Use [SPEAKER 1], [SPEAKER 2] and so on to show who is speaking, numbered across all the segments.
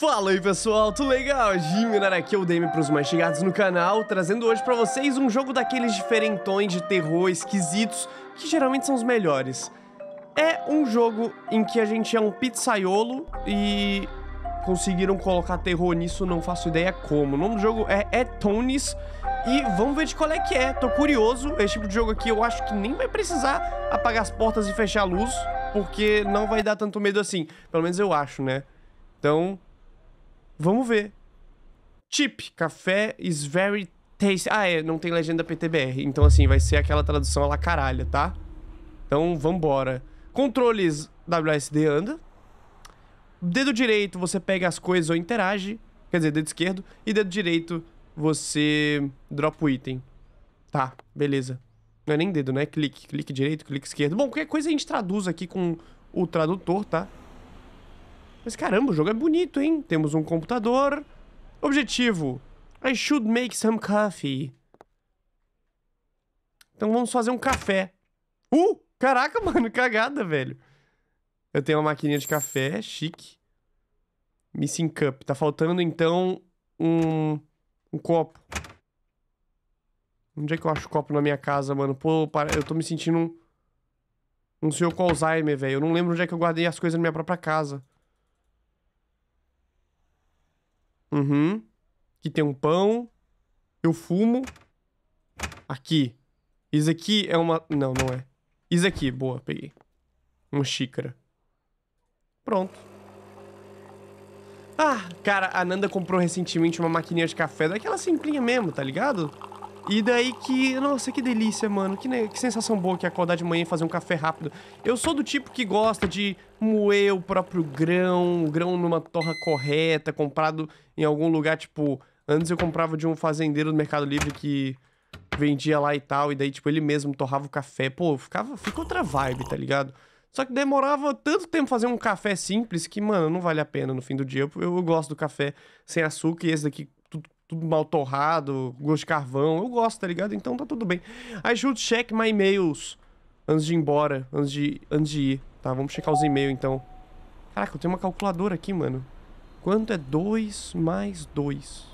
[SPEAKER 1] Fala aí pessoal, tudo legal? Jiminar aqui, é o DM para os mais chegados no canal, trazendo hoje para vocês um jogo daqueles diferentões de terror esquisitos, que geralmente são os melhores. É um jogo em que a gente é um pizzaiolo e conseguiram colocar terror nisso, não faço ideia como. O nome do jogo é Etonis e vamos ver de qual é que é. Tô curioso, esse tipo de jogo aqui eu acho que nem vai precisar apagar as portas e fechar a luz, porque não vai dar tanto medo assim. Pelo menos eu acho, né? Então, Vamos ver. Tip, café is very tasty. Ah, é, não tem legenda PTBR. Então, assim, vai ser aquela tradução lá caralho, tá? Então, vambora. Controles WSD anda. Dedo direito você pega as coisas ou interage. Quer dizer, dedo esquerdo. E dedo direito você dropa o item. Tá, beleza. Não é nem dedo, né? Clique, clique direito, clique esquerdo. Bom, qualquer coisa a gente traduz aqui com o tradutor, tá? Mas caramba, o jogo é bonito, hein? Temos um computador. Objetivo. I should make some coffee. Então vamos fazer um café. Uh! Caraca, mano, cagada, velho. Eu tenho uma maquininha de café, chique. Missing cup. Tá faltando, então, um, um copo. Onde é que eu acho copo na minha casa, mano? Pô, eu tô me sentindo um... Um senhor com Alzheimer, velho. Eu não lembro onde é que eu guardei as coisas na minha própria casa. Uhum. Aqui tem um pão. Eu fumo. Aqui. Isso aqui é uma... Não, não é. Isso aqui. Boa, peguei. Uma xícara. Pronto. Ah, cara, a Nanda comprou recentemente uma maquininha de café daquela simplinha mesmo, tá ligado? E daí que, nossa, que delícia, mano. Que, que sensação boa que é acordar de manhã e fazer um café rápido. Eu sou do tipo que gosta de moer o próprio grão, o grão numa torra correta, comprado em algum lugar, tipo, antes eu comprava de um fazendeiro do Mercado Livre que vendia lá e tal, e daí, tipo, ele mesmo torrava o café. Pô, ficava, fica outra vibe, tá ligado? Só que demorava tanto tempo fazer um café simples que, mano, não vale a pena no fim do dia. Eu, eu gosto do café sem açúcar e esse daqui tudo mal torrado, gosto de carvão. Eu gosto, tá ligado? Então tá tudo bem. Aí should check my emails antes de ir embora, antes de, antes de ir. Tá, vamos checar os e-mails então. Caraca, eu tenho uma calculadora aqui, mano. Quanto é 2 mais 2?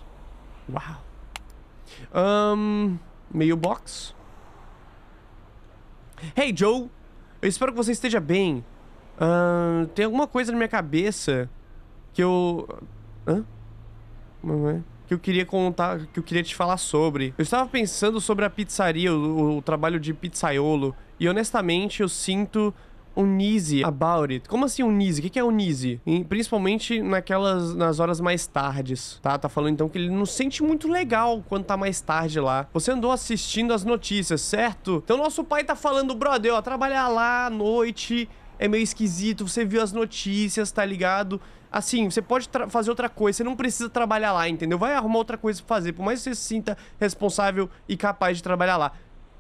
[SPEAKER 1] Uau. Um, mailbox. Hey, Joe. Eu espero que você esteja bem. Uh, tem alguma coisa na minha cabeça que eu... Hã? Mamãe que eu queria contar, que eu queria te falar sobre. Eu estava pensando sobre a pizzaria, o, o trabalho de pizzaiolo, e honestamente eu sinto uneasy about it. Como assim Nise? O que é o Nise? principalmente naquelas, nas horas mais tardes, tá? Tá falando então que ele não sente muito legal quando tá mais tarde lá. Você andou assistindo as notícias, certo? Então nosso pai tá falando, brother, ó, trabalhar lá à noite é meio esquisito, você viu as notícias, tá ligado? assim, você pode fazer outra coisa, você não precisa trabalhar lá, entendeu? Vai arrumar outra coisa pra fazer, por mais que você se sinta responsável e capaz de trabalhar lá.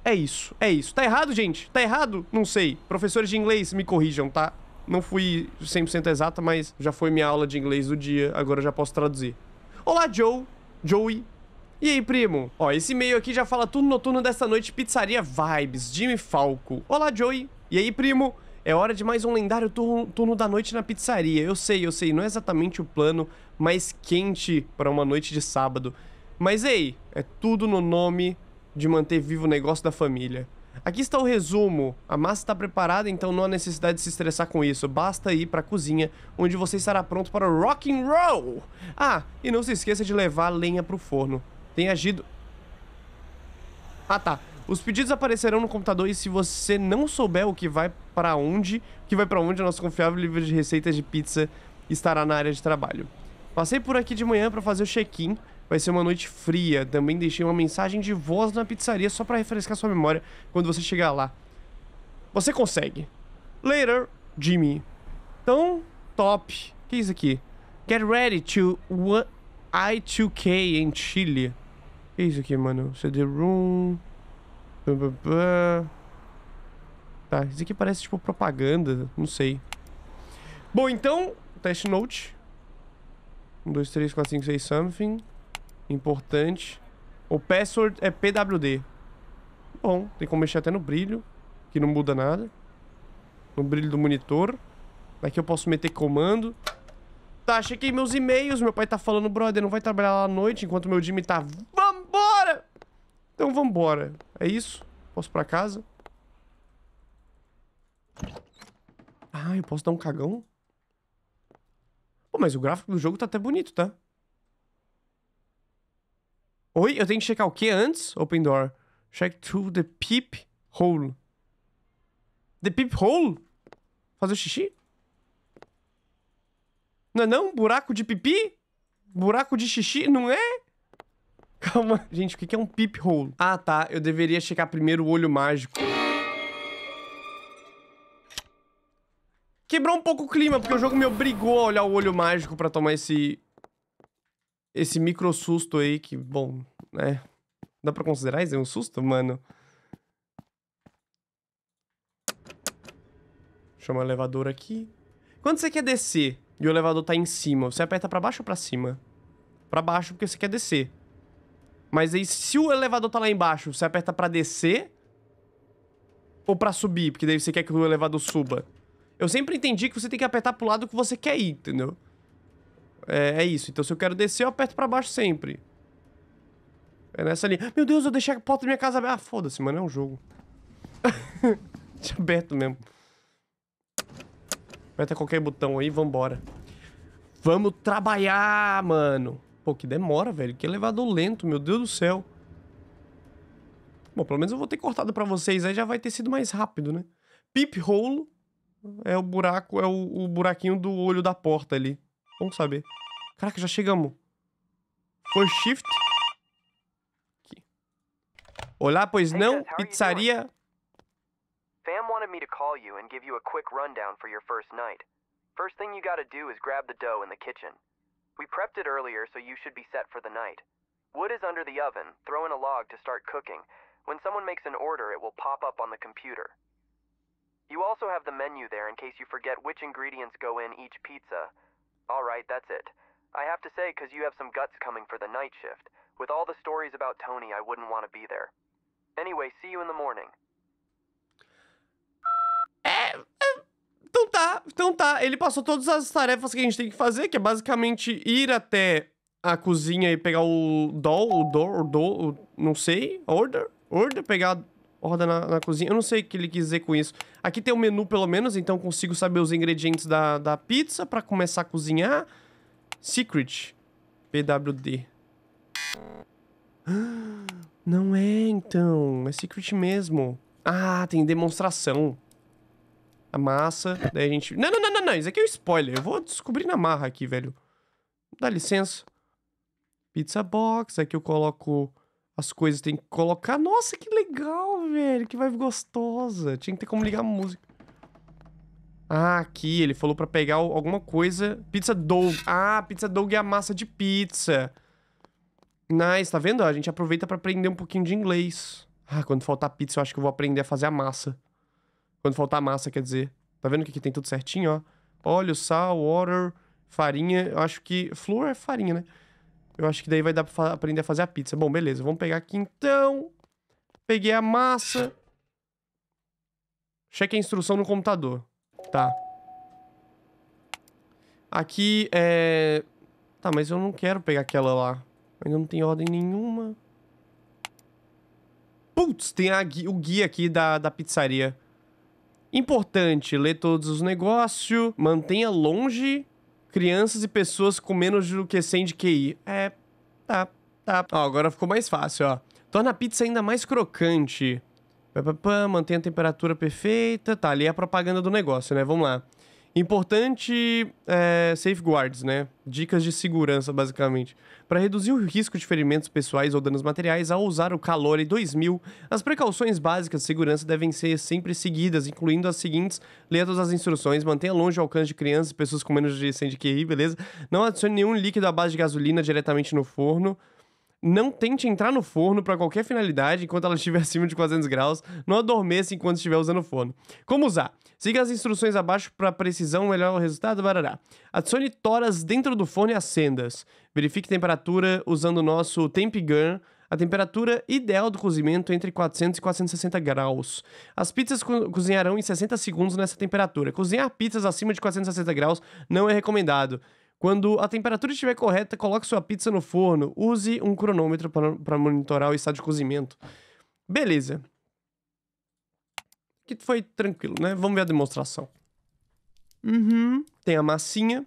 [SPEAKER 1] É isso, é isso. Tá errado, gente? Tá errado? Não sei. Professores de inglês, me corrijam, tá? Não fui 100% exata, mas já foi minha aula de inglês do dia, agora já posso traduzir. Olá, Joe. Joey. E aí, primo? Ó, esse e-mail aqui já fala tudo noturno dessa noite, pizzaria Vibes, Jimmy Falco. Olá, Joey. E aí, primo? É hora de mais um lendário turno, turno da noite na pizzaria. Eu sei, eu sei, não é exatamente o plano mais quente para uma noite de sábado. Mas ei, é tudo no nome de manter vivo o negócio da família. Aqui está o resumo. A massa está preparada, então não há necessidade de se estressar com isso. Basta ir para a cozinha, onde você estará pronto para o rock and roll. Ah, e não se esqueça de levar a lenha para o forno. Tem agido... Ah, tá. Os pedidos aparecerão no computador e se você não souber o que vai para onde, o que vai para onde, o nosso confiável livro de receitas de pizza estará na área de trabalho. Passei por aqui de manhã para fazer o check-in. Vai ser uma noite fria. Também deixei uma mensagem de voz na pizzaria só para refrescar sua memória quando você chegar lá. Você consegue. Later, Jimmy. Então, top. O que é isso aqui? Get ready to I2K em Chile. O que é isso aqui, mano? CD Room. Tá, isso aqui parece tipo propaganda, não sei. Bom, então, teste note. 1, 2, 3, 4, 5, 6, something. Importante. O password é PWD. Bom, tem como mexer até no brilho, que não muda nada. No brilho do monitor. Aqui eu posso meter comando. Tá, chequei meus e-mails. Meu pai tá falando, brother, não vai trabalhar lá à noite enquanto meu Jimmy tá... Vambora! Então vambora. É isso? Posso ir pra casa? Ah, eu posso dar um cagão? Pô, mas o gráfico do jogo tá até bonito, tá? Oi, eu tenho que checar o que antes? Open door. Check to the peep hole. The peep hole? Fazer xixi? Não é não? Buraco de pipi? Buraco de xixi? Não é? Calma. Gente, o que é um peep hole? Ah, tá. Eu deveria checar primeiro o olho mágico. Quebrou um pouco o clima, porque o jogo me obrigou a olhar o olho mágico pra tomar esse... Esse micro susto aí, que, bom, né? Dá pra considerar isso? É um susto, mano? Chama o elevador aqui. Quando você quer descer e o elevador tá em cima, você aperta pra baixo ou pra cima? Pra baixo, porque você quer descer. Mas aí, se o elevador tá lá embaixo, você aperta pra descer ou pra subir? Porque daí você quer que o elevador suba. Eu sempre entendi que você tem que apertar pro lado que você quer ir, entendeu? É, é isso. Então, se eu quero descer, eu aperto pra baixo sempre. É nessa linha. Meu Deus, eu deixei a porta da minha casa aberta. Ah, foda-se, mano. É um jogo. Tinha aberto mesmo. Aperta qualquer botão aí, vambora. Vamos trabalhar, mano. Pô, que demora, velho. Que elevador lento, meu Deus do céu. Bom, pelo menos eu vou ter cortado pra vocês, aí já vai ter sido mais rápido, né? Peep hole é o buraco, é o, o buraquinho do olho da porta ali. Vamos saber. Caraca, já chegamos. First shift. Aqui. Olá, pois não, pizzaria.
[SPEAKER 2] Fam wanted me to call you and give you a quick rundown for your first night. First thing you gotta do is grab the dough in the kitchen. We prepped it earlier, so you should be set for the night. Wood is under the oven. Throw in a log to start cooking. When someone makes an order, it will pop up on the computer. You also have the menu there in case you forget which ingredients go in each pizza. Alright, that's it. I have to say, because you have some guts coming for the night shift. With all the stories about Tony, I wouldn't want to be there. Anyway, see you in the morning.
[SPEAKER 1] Então tá, então tá. Ele passou todas as tarefas que a gente tem que fazer, que é basicamente ir até a cozinha e pegar o doll, o door, o do, não sei, order, order, pegar roda na, na, cozinha. Eu não sei o que ele quis dizer com isso. Aqui tem o um menu, pelo menos, então consigo saber os ingredientes da, da pizza para começar a cozinhar. Secret. PWD. Não é, então. É secret mesmo. Ah, tem demonstração a massa, daí a gente... Não, não, não, não, não, isso aqui é um spoiler, eu vou descobrir na marra aqui, velho. Dá licença. Pizza box, aqui eu coloco as coisas, tem que colocar... Nossa, que legal, velho, que vibe gostosa. Tinha que ter como ligar a música. Ah, aqui, ele falou pra pegar alguma coisa. Pizza Dog. Ah, pizza Dog é a massa de pizza. Nice, tá vendo? A gente aproveita pra aprender um pouquinho de inglês. Ah, quando faltar pizza, eu acho que eu vou aprender a fazer a massa. Quando faltar massa, quer dizer. Tá vendo que aqui tem tudo certinho, ó? Óleo, sal, water, farinha. Eu acho que... Flor é farinha, né? Eu acho que daí vai dar pra aprender a fazer a pizza. Bom, beleza. Vamos pegar aqui, então. Peguei a massa. Cheque a instrução no computador. Tá. Aqui é... Tá, mas eu não quero pegar aquela lá. Ainda não tem ordem nenhuma. Putz, tem a, o guia aqui da, da pizzaria. Importante, ler todos os negócios, mantenha longe crianças e pessoas com menos do que 100 de QI. É, tá, tá. Ó, agora ficou mais fácil, ó. Torna a pizza ainda mais crocante. Pá, pá, pá, mantenha a temperatura perfeita. Tá, ali é a propaganda do negócio, né? Vamos lá. Importante é, safeguards, né? Dicas de segurança, basicamente. Para reduzir o risco de ferimentos pessoais ou danos materiais ao usar o Calore 2000, as precauções básicas de segurança devem ser sempre seguidas, incluindo as seguintes: leia todas as instruções, mantenha longe o alcance de crianças e pessoas com menos de 100 de QI, beleza? Não adicione nenhum líquido à base de gasolina diretamente no forno. Não tente entrar no forno para qualquer finalidade enquanto ela estiver acima de 400 graus. Não adormeça enquanto estiver usando o forno. Como usar? Siga as instruções abaixo para precisão, melhor resultado, barará. Adicione toras dentro do forno e acenda Verifique temperatura usando o nosso Temp Gun, a temperatura ideal do cozimento é entre 400 e 460 graus. As pizzas co cozinharão em 60 segundos nessa temperatura. Cozinhar pizzas acima de 460 graus não é recomendado. Quando a temperatura estiver correta, coloque sua pizza no forno. Use um cronômetro para monitorar o estado de cozimento. Beleza que foi tranquilo, né? Vamos ver a demonstração. Uhum. Tem a massinha.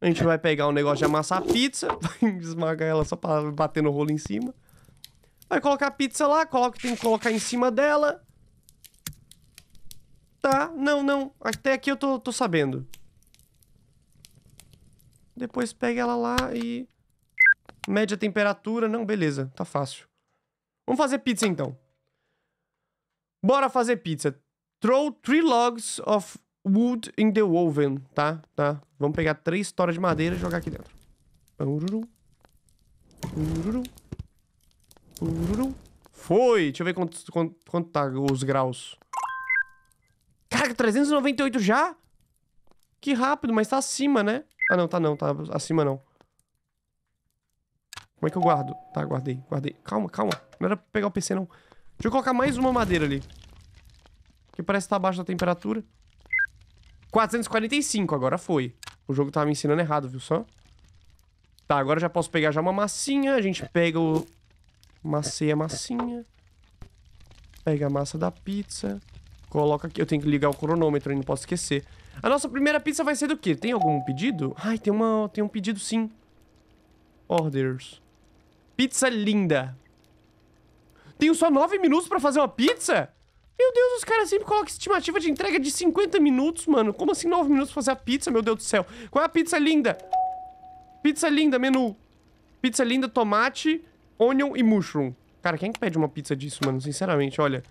[SPEAKER 1] A gente vai pegar o um negócio de amassar a pizza. Vai esmagar ela só pra bater no rolo em cima. Vai colocar a pizza lá, coloca o que tem que colocar em cima dela. Tá, não, não. Até aqui eu tô, tô sabendo. Depois pega ela lá e... média temperatura. Não, beleza. Tá fácil. Vamos fazer pizza, então. Bora fazer pizza. Throw three logs of wood in the woven, tá? Tá. Vamos pegar três toras de madeira e jogar aqui dentro. Ururu. Ururu. Ururu. Foi! Deixa eu ver quanto, quanto, quanto tá os graus. Caraca, 398 já? Que rápido, mas tá acima, né? Ah, não, tá não, tá acima não. Como é que eu guardo? Tá, guardei, guardei. Calma, calma. Não era pra pegar o PC, não. Deixa eu colocar mais uma madeira ali. Que parece estar tá abaixo da temperatura. 445, agora foi. O jogo tava me ensinando errado, viu só? Tá, agora já posso pegar já uma massinha. A gente pega o... Maceia a massinha. Pega a massa da pizza. Coloca aqui. Eu tenho que ligar o cronômetro, aí não posso esquecer. A nossa primeira pizza vai ser do quê? Tem algum pedido? Ai, tem, uma, tem um pedido sim. Orders. Pizza linda. Tenho só nove minutos pra fazer uma pizza? Meu Deus, os caras sempre colocam estimativa de entrega de 50 minutos, mano. Como assim 9 minutos pra fazer a pizza, meu Deus do céu? Qual é a pizza linda? Pizza linda, menu. Pizza linda, tomate, onion e mushroom. Cara, quem é que pede uma pizza disso, mano? Sinceramente, olha.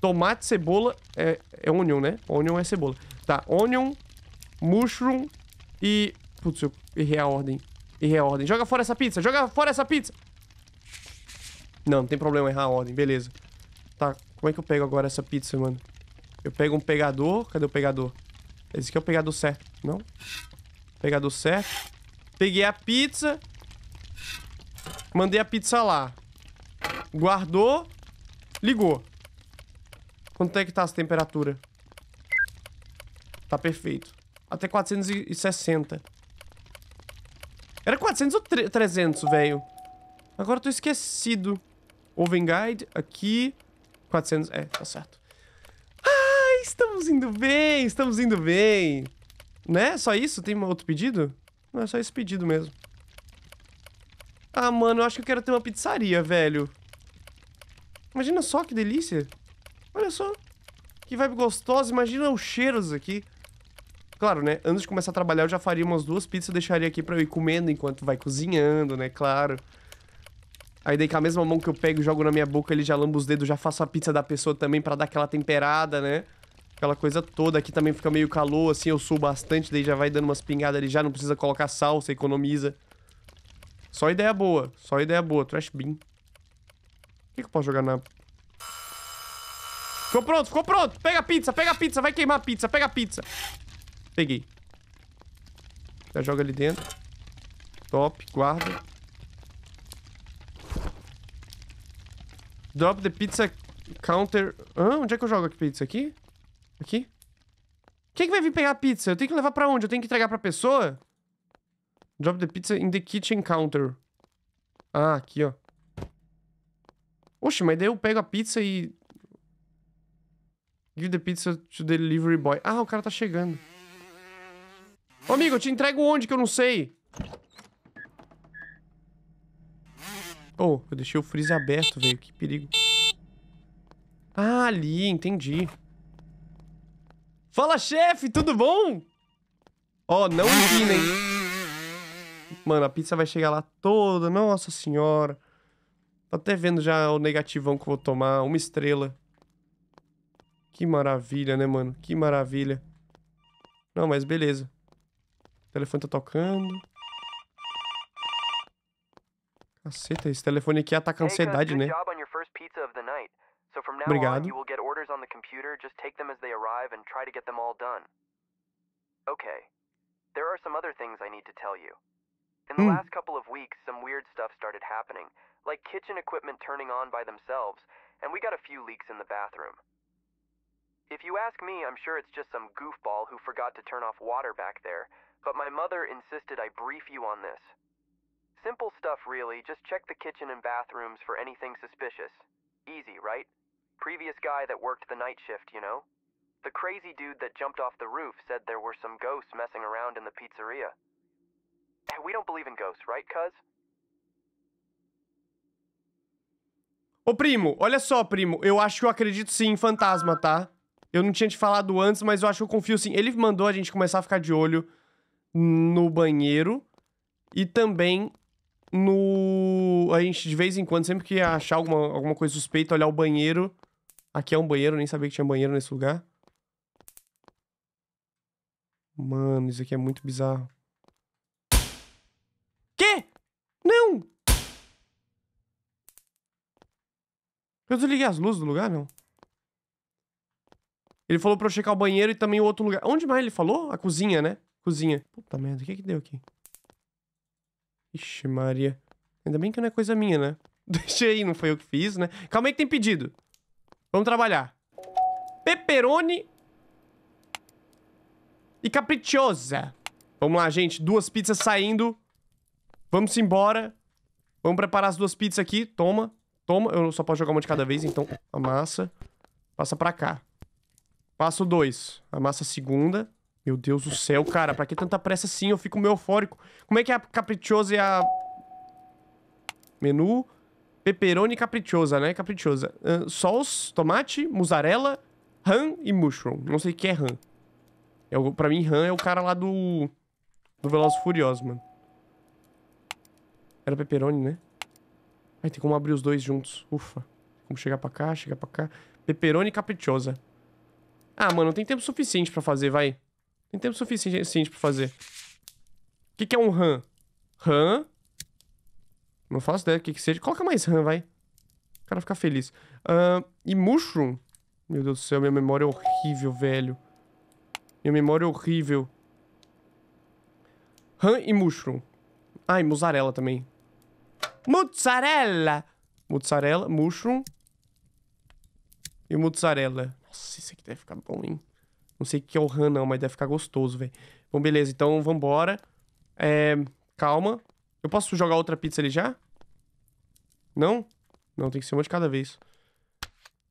[SPEAKER 1] Tomate, cebola... É, é onion, né? Onion é cebola. Tá, onion, mushroom e... Putz, eu errei a ordem. Errei a ordem. Joga fora essa pizza, joga fora essa pizza! Não, não tem problema errar a ordem, beleza. Tá, como é que eu pego agora essa pizza, mano? Eu pego um pegador. Cadê o pegador? Esse aqui é o pegador certo, não? Pegador certo. Peguei a pizza. Mandei a pizza lá. Guardou. Ligou. Quanto é que tá a temperatura? Tá perfeito. Até 460. Era 400 ou 300, velho? Agora eu tô esquecido. Oven Guide, aqui. 400, é, tá certo. Ai, ah, estamos indo bem, estamos indo bem. Né? Só isso? Tem outro pedido? Não, é só esse pedido mesmo. Ah, mano, eu acho que eu quero ter uma pizzaria, velho. Imagina só que delícia. Olha só. Que vibe gostosa. Imagina os cheiros aqui. Claro, né? Antes de começar a trabalhar, eu já faria umas duas pizzas e deixaria aqui pra eu ir comendo enquanto vai cozinhando, né? Claro. Aí daí com a mesma mão que eu pego e jogo na minha boca, ele já lamba os dedos, já faço a pizza da pessoa também pra dar aquela temperada, né? Aquela coisa toda. Aqui também fica meio calor, assim, eu subo bastante, daí já vai dando umas pingadas ali já, não precisa colocar salsa, economiza. Só ideia boa, só ideia boa. Trash bin. O que, que eu posso jogar na... Ficou pronto, ficou pronto. Pega a pizza, pega a pizza, vai queimar a pizza, pega a pizza. Peguei. Já joga ali dentro. Top, guarda. Drop the pizza counter... Hã? Onde é que eu jogo a pizza? Aqui? Aqui? Quem é que vai vir pegar a pizza? Eu tenho que levar pra onde? Eu tenho que entregar pra pessoa? Drop the pizza in the kitchen counter. Ah, aqui, ó. Oxe, mas daí eu pego a pizza e... Give the pizza to delivery boy. Ah, o cara tá chegando. Ô, amigo, eu te entrego onde que eu não sei? Oh, eu deixei o freezer aberto, velho. Que perigo. Ah, ali, entendi. Fala, chefe, tudo bom? Ó, oh, não empina, né? Mano, a pizza vai chegar lá toda, nossa senhora. Tô até vendo já o negativão que eu vou tomar, uma estrela. Que maravilha, né, mano? Que maravilha. Não, mas beleza. O telefone tá tocando. Caceta, esse telefone aqui ataca a ansiedade, né?
[SPEAKER 2] Obrigado. Okay. There are some other things I need to tell you. In the hmm. last couple of weeks, some weird stuff started happening, like kitchen equipment turning on by themselves, and we got a few leaks in the bathroom. If you ask me, I'm sure it's just some goofball who forgot to turn off water back there, but my mother insisted I brief you on this. Simple stuff, really. Just check the kitchen and bathrooms for anything suspicious. Easy, right? Previous guy that worked the night shift, you know? The crazy dude that jumped off the roof said there were some ghosts messing around in the pizzeria. We don't believe in ghosts, right, cuz?
[SPEAKER 1] Ô primo, olha só, primo. Eu acho que eu acredito sim em fantasma, tá? Eu não tinha te falado antes, mas eu acho que eu confio sim. Ele mandou a gente começar a ficar de olho no banheiro e também no. A gente, de vez em quando, sempre que achar alguma, alguma coisa suspeita, olhar o banheiro. Aqui é um banheiro, nem sabia que tinha banheiro nesse lugar. Mano, isso aqui é muito bizarro. Quê? Não! Eu desliguei as luzes do lugar, não? Ele falou pra eu checar o banheiro e também o outro lugar. Onde mais ele falou? A cozinha, né? Cozinha. Puta merda, o que que deu aqui? Ixi, Maria. Ainda bem que não é coisa minha, né? Deixa aí, não foi eu que fiz, né? Calma aí que tem pedido. Vamos trabalhar. Pepperoni e caprichosa. Vamos lá, gente. Duas pizzas saindo. Vamos embora. Vamos preparar as duas pizzas aqui. Toma. Toma. Eu só posso jogar uma de cada vez, então amassa. Passa pra cá. Passo dois. Amassa a segunda. Meu Deus do céu, cara, pra que tanta pressa assim? Eu fico meio eufórico. Como é que é a caprichosa e a... Menu, pepperoni caprichosa, né? Caprichosa. Uh, tomate, mussarela, ham e mushroom. Não sei o que é ham. É o, pra mim, ham é o cara lá do... Do Veloz Furioso, mano. Era pepperoni, né? Ai, tem como abrir os dois juntos. Ufa. Como chegar pra cá, chegar pra cá. Pepperoni caprichosa. Ah, mano, tem tempo suficiente pra fazer, Vai. Tem tempo suficiente para fazer. O que, que é um RAM? RAM. Não faço ideia do que, que seja. Coloca mais RAM, vai. O cara ficar feliz. Uh, e Mushroom? Meu Deus do céu, minha memória é horrível, velho. Minha memória é horrível. Ham e Mushroom. Ah, e mussarela também. Mozzarella! Mozzarella, mushroom. E mozzarella. Nossa, isso aqui deve ficar bom, hein? Não sei o que é o RAM, não, mas deve ficar gostoso, velho. Bom, beleza, então vambora. É, calma. Eu posso jogar outra pizza ali já? Não? Não, tem que ser uma de cada vez.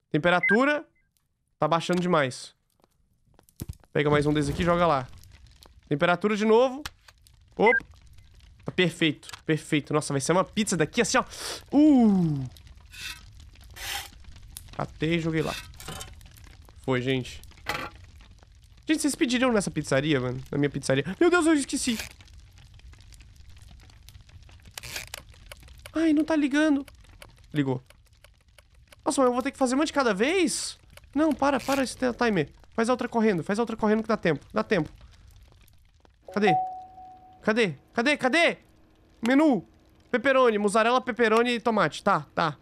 [SPEAKER 1] Temperatura. Tá baixando demais. Pega mais um desses aqui e joga lá. Temperatura de novo. Opa. Tá perfeito, perfeito. Nossa, vai ser uma pizza daqui assim, ó. Uh! Catei e joguei lá. Foi, gente. Gente, vocês pediram nessa pizzaria, mano? Na minha pizzaria. Meu Deus, eu esqueci. Ai, não tá ligando. Ligou. Nossa, mas eu vou ter que fazer uma de cada vez? Não, para, para esse timer. Faz a outra correndo, faz a outra correndo que dá tempo. Dá tempo. Cadê? Cadê? Cadê? Cadê? Menu. Peperoni, mussarela, peperoni e tomate. Tá, tá.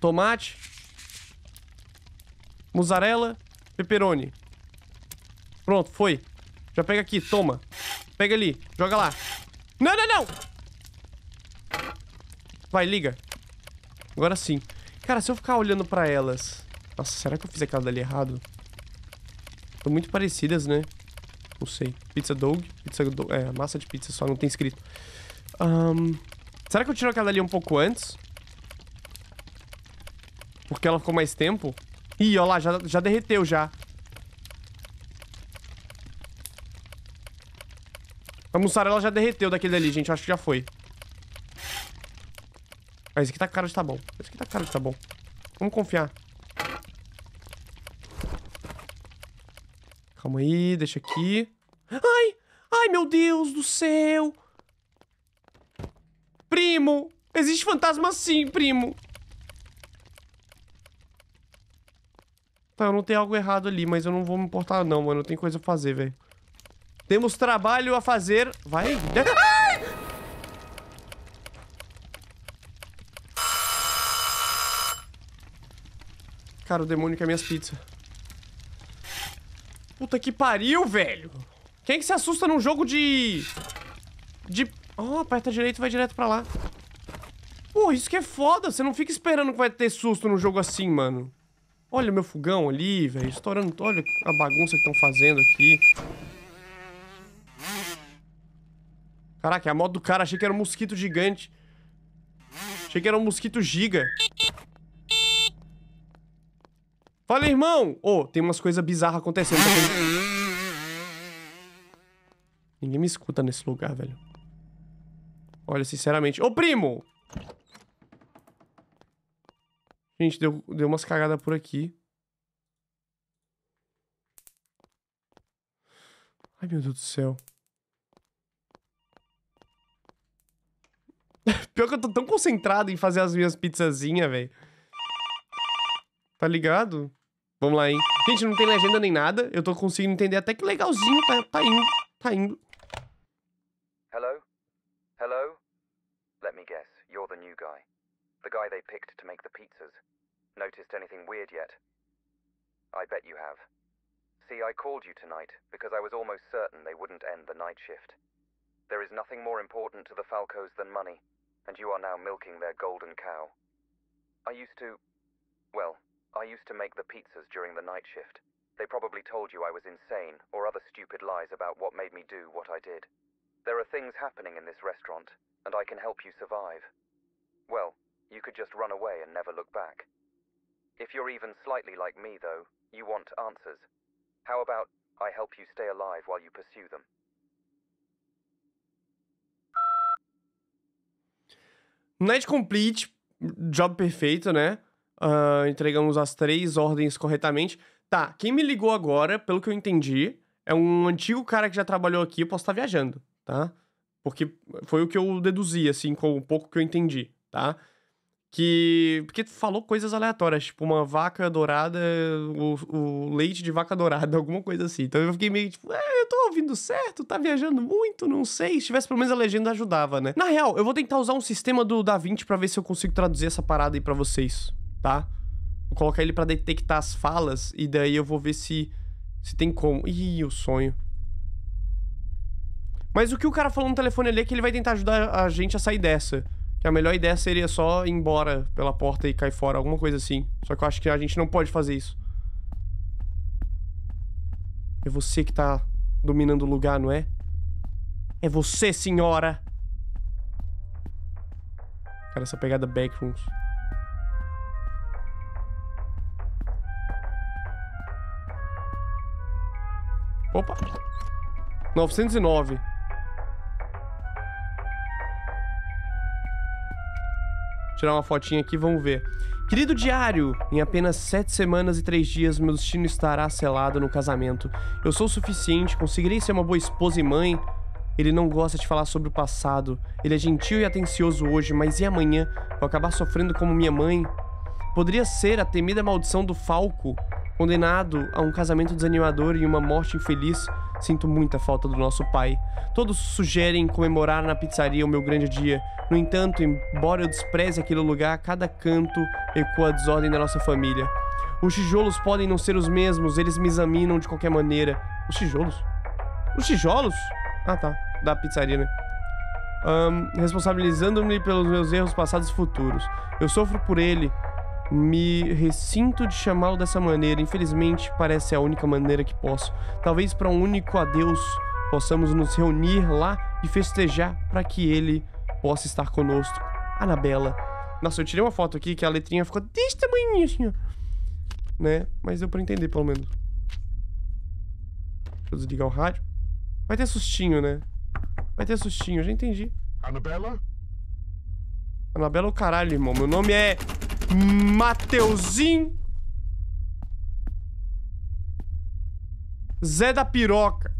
[SPEAKER 1] Tomate. Mozzarella, pepperoni. Pronto, foi. Já pega aqui, toma. Pega ali, joga lá. Não, não, não! Vai, liga. Agora sim. Cara, se eu ficar olhando pra elas... Nossa, será que eu fiz aquela dali errado? Estão muito parecidas, né? Não sei. Pizza Dog. Pizza dog. É, massa de pizza só, não tem escrito. Um, será que eu tiro aquela dali um pouco antes? Porque ela ficou mais tempo? Ih, ó lá, já, já derreteu já. A mussarela já derreteu daquele ali, gente. Eu acho que já foi. Mas esse aqui tá caro de tá bom. Esse aqui tá caro de tá bom. Vamos confiar. Calma aí, deixa aqui. Ai! Ai, meu Deus do céu! Primo! Existe fantasma sim, primo! Tá, não tem algo errado ali, mas eu não vou me importar não, mano. Tem coisa a fazer, velho. Temos trabalho a fazer. Vai. Ai! Cara, o demônio quer minhas pizzas. Puta que pariu, velho. Quem é que se assusta num jogo de... De... Ó, oh, aperta direito e vai direto pra lá. Pô, isso que é foda. Você não fica esperando que vai ter susto num jogo assim, mano. Olha o meu fogão ali, velho, estourando. Olha a bagunça que estão fazendo aqui. Caraca, é a moto do cara, achei que era um mosquito gigante. Achei que era um mosquito giga. Fala, irmão! Ô, oh, tem umas coisas bizarras acontecendo. Tá Ninguém me escuta nesse lugar, velho. Olha, sinceramente... Ô, primo! Gente, deu, deu umas cagadas por aqui. Ai, meu Deus do céu. Pior que eu tô tão concentrado em fazer as minhas pizzazinhas, velho. Tá ligado? Vamos lá, hein? Gente, não tem legenda nem nada. Eu tô conseguindo entender até que legalzinho tá, tá indo. Tá indo.
[SPEAKER 3] Hello? Hello? Let me guess. You're the new guy. The guy they picked to make the pizzas. Noticed anything weird yet? I bet you have. See, I called you tonight because I was almost certain they wouldn't end the night shift. There is nothing more important to the Falcos than money, and you are now milking their golden cow. I used to. Well, I used to make the pizzas during the night shift. They probably told you I was insane or other stupid lies about what made me do what I did. There are things happening in this restaurant, and I can help you survive. Well, You could just run away and never look back. If you're even slightly like me, though, you want answers. How about I help you stay alive while you pursue them?
[SPEAKER 1] Night complete, job perfeito, né? Uh, entregamos as três ordens corretamente. Tá, quem me ligou agora, pelo que eu entendi, é um antigo cara que já trabalhou aqui, eu posso estar tá viajando, tá? Porque foi o que eu deduzi, assim, com o pouco que eu entendi, tá? que. Porque falou coisas aleatórias, tipo uma vaca dourada, o, o, leite de vaca dourada, alguma coisa assim. Então eu fiquei meio tipo, é, eu tô ouvindo certo, tá viajando muito, não sei. Se tivesse pelo menos a legenda, ajudava, né? Na real, eu vou tentar usar um sistema do DaVinci pra ver se eu consigo traduzir essa parada aí pra vocês, tá? Vou colocar ele pra detectar as falas e daí eu vou ver se. Se tem como. Ih, o sonho. Mas o que o cara falou no telefone ali é que ele vai tentar ajudar a gente a sair dessa. Que a melhor ideia seria só ir embora pela porta e cair fora, alguma coisa assim. Só que eu acho que a gente não pode fazer isso. É você que tá dominando o lugar, não é? É você, senhora! Cara, essa pegada backrooms. Opa! 909. tirar uma fotinha aqui, vamos ver. Querido diário, em apenas sete semanas e três dias, meu destino estará selado no casamento. Eu sou o suficiente, conseguirei ser uma boa esposa e mãe. Ele não gosta de falar sobre o passado. Ele é gentil e atencioso hoje, mas e amanhã? Vou acabar sofrendo como minha mãe? Poderia ser a temida maldição do Falco? Condenado a um casamento desanimador e uma morte infeliz, sinto muita falta do nosso pai. Todos sugerem comemorar na pizzaria o meu grande dia. No entanto, embora eu despreze aquele lugar, cada canto ecoa a desordem da nossa família. Os tijolos podem não ser os mesmos, eles me examinam de qualquer maneira. Os tijolos? Os tijolos? Ah, tá. Da pizzaria, né? Um, responsabilizando-me pelos meus erros passados e futuros. Eu sofro por ele, me ressinto de chamá-lo dessa maneira. Infelizmente, parece a única maneira que posso. Talvez para um único adeus possamos nos reunir lá e festejar para que ele possa estar conosco. Anabela. Nossa, eu tirei uma foto aqui que a letrinha ficou desse tamanhinho. assim, né? Mas deu para entender, pelo menos. Vou desligar o rádio. Vai ter sustinho, né? Vai ter sustinho, já entendi. Anabela? Anabela é o caralho, irmão. Meu nome é Mateuzinho. Zé da Piroca.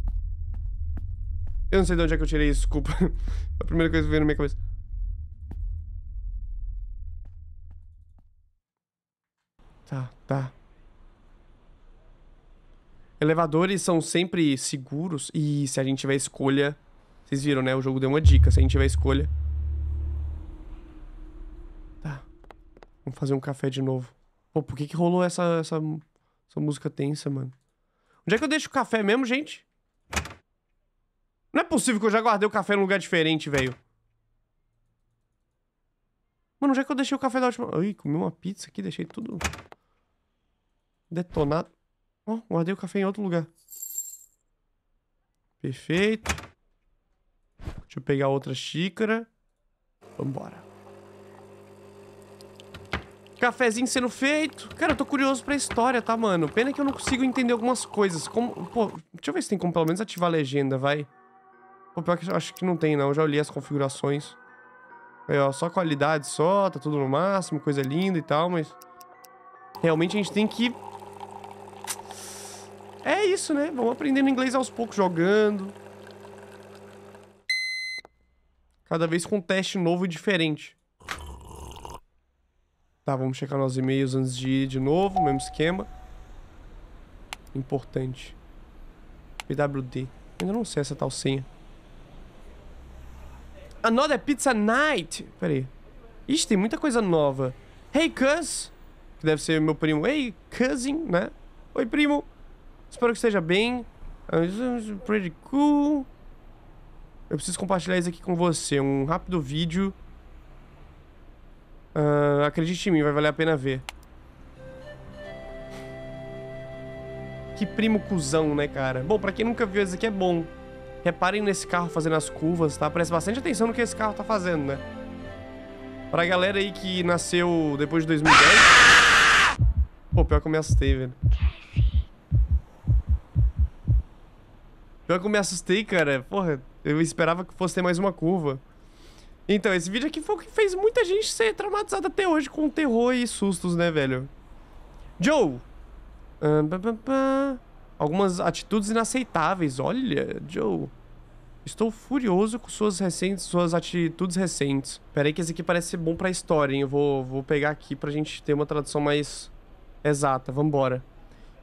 [SPEAKER 1] Eu não sei de onde é que eu tirei isso, desculpa. a primeira coisa que veio na minha cabeça. Tá, tá. Elevadores são sempre seguros e se a gente tiver escolha... Vocês viram, né? O jogo deu uma dica. Se a gente tiver escolha... Vamos fazer um café de novo. Pô, por que que rolou essa, essa, essa música tensa, mano? Onde é que eu deixo o café mesmo, gente? Não é possível que eu já guardei o café em um lugar diferente, velho. Mano, onde é que eu deixei o café da última... Ai, comi uma pizza aqui, deixei tudo... Detonado. Ó, oh, guardei o café em outro lugar. Perfeito. Deixa eu pegar outra xícara. Vambora. Cafezinho sendo feito. Cara, eu tô curioso pra história, tá, mano? Pena que eu não consigo entender algumas coisas. Como... Pô, deixa eu ver se tem como pelo menos ativar a legenda, vai. Pô, pior que eu acho que não tem, não. Eu já olhei as configurações. Aí, ó, só qualidade só, tá tudo no máximo, coisa linda e tal, mas... Realmente a gente tem que... É isso, né? Vamos aprendendo inglês aos poucos, jogando. Cada vez com um teste novo e diferente. Tá, vamos checar nossos e-mails antes de ir de novo, mesmo esquema. Importante. PWD. Ainda não sei essa tal senha. Another Pizza Night! Pera aí. Ixi, tem muita coisa nova. Hey, cuz! Que deve ser meu primo. Hey, cousin, né? Oi, primo! Espero que esteja bem. Pretty cool. Eu preciso compartilhar isso aqui com você. Um rápido vídeo Uh, acredite em mim, vai valer a pena ver. Que primo cuzão, né, cara? Bom, pra quem nunca viu, isso aqui é bom. Reparem nesse carro fazendo as curvas, tá? Presta bastante atenção no que esse carro tá fazendo, né? Pra galera aí que nasceu depois de 2010... Pô, pior que eu me assustei, velho. Pior que eu me assustei, cara. Porra, eu esperava que fosse ter mais uma curva. Então, esse vídeo aqui foi o que fez muita gente ser traumatizada até hoje com terror e sustos, né, velho? Joe! Algumas atitudes inaceitáveis. Olha, Joe. Estou furioso com suas recentes, suas atitudes recentes. Pera aí que esse aqui parece ser bom pra história, hein? Eu vou, vou pegar aqui pra gente ter uma tradução mais exata. Vambora.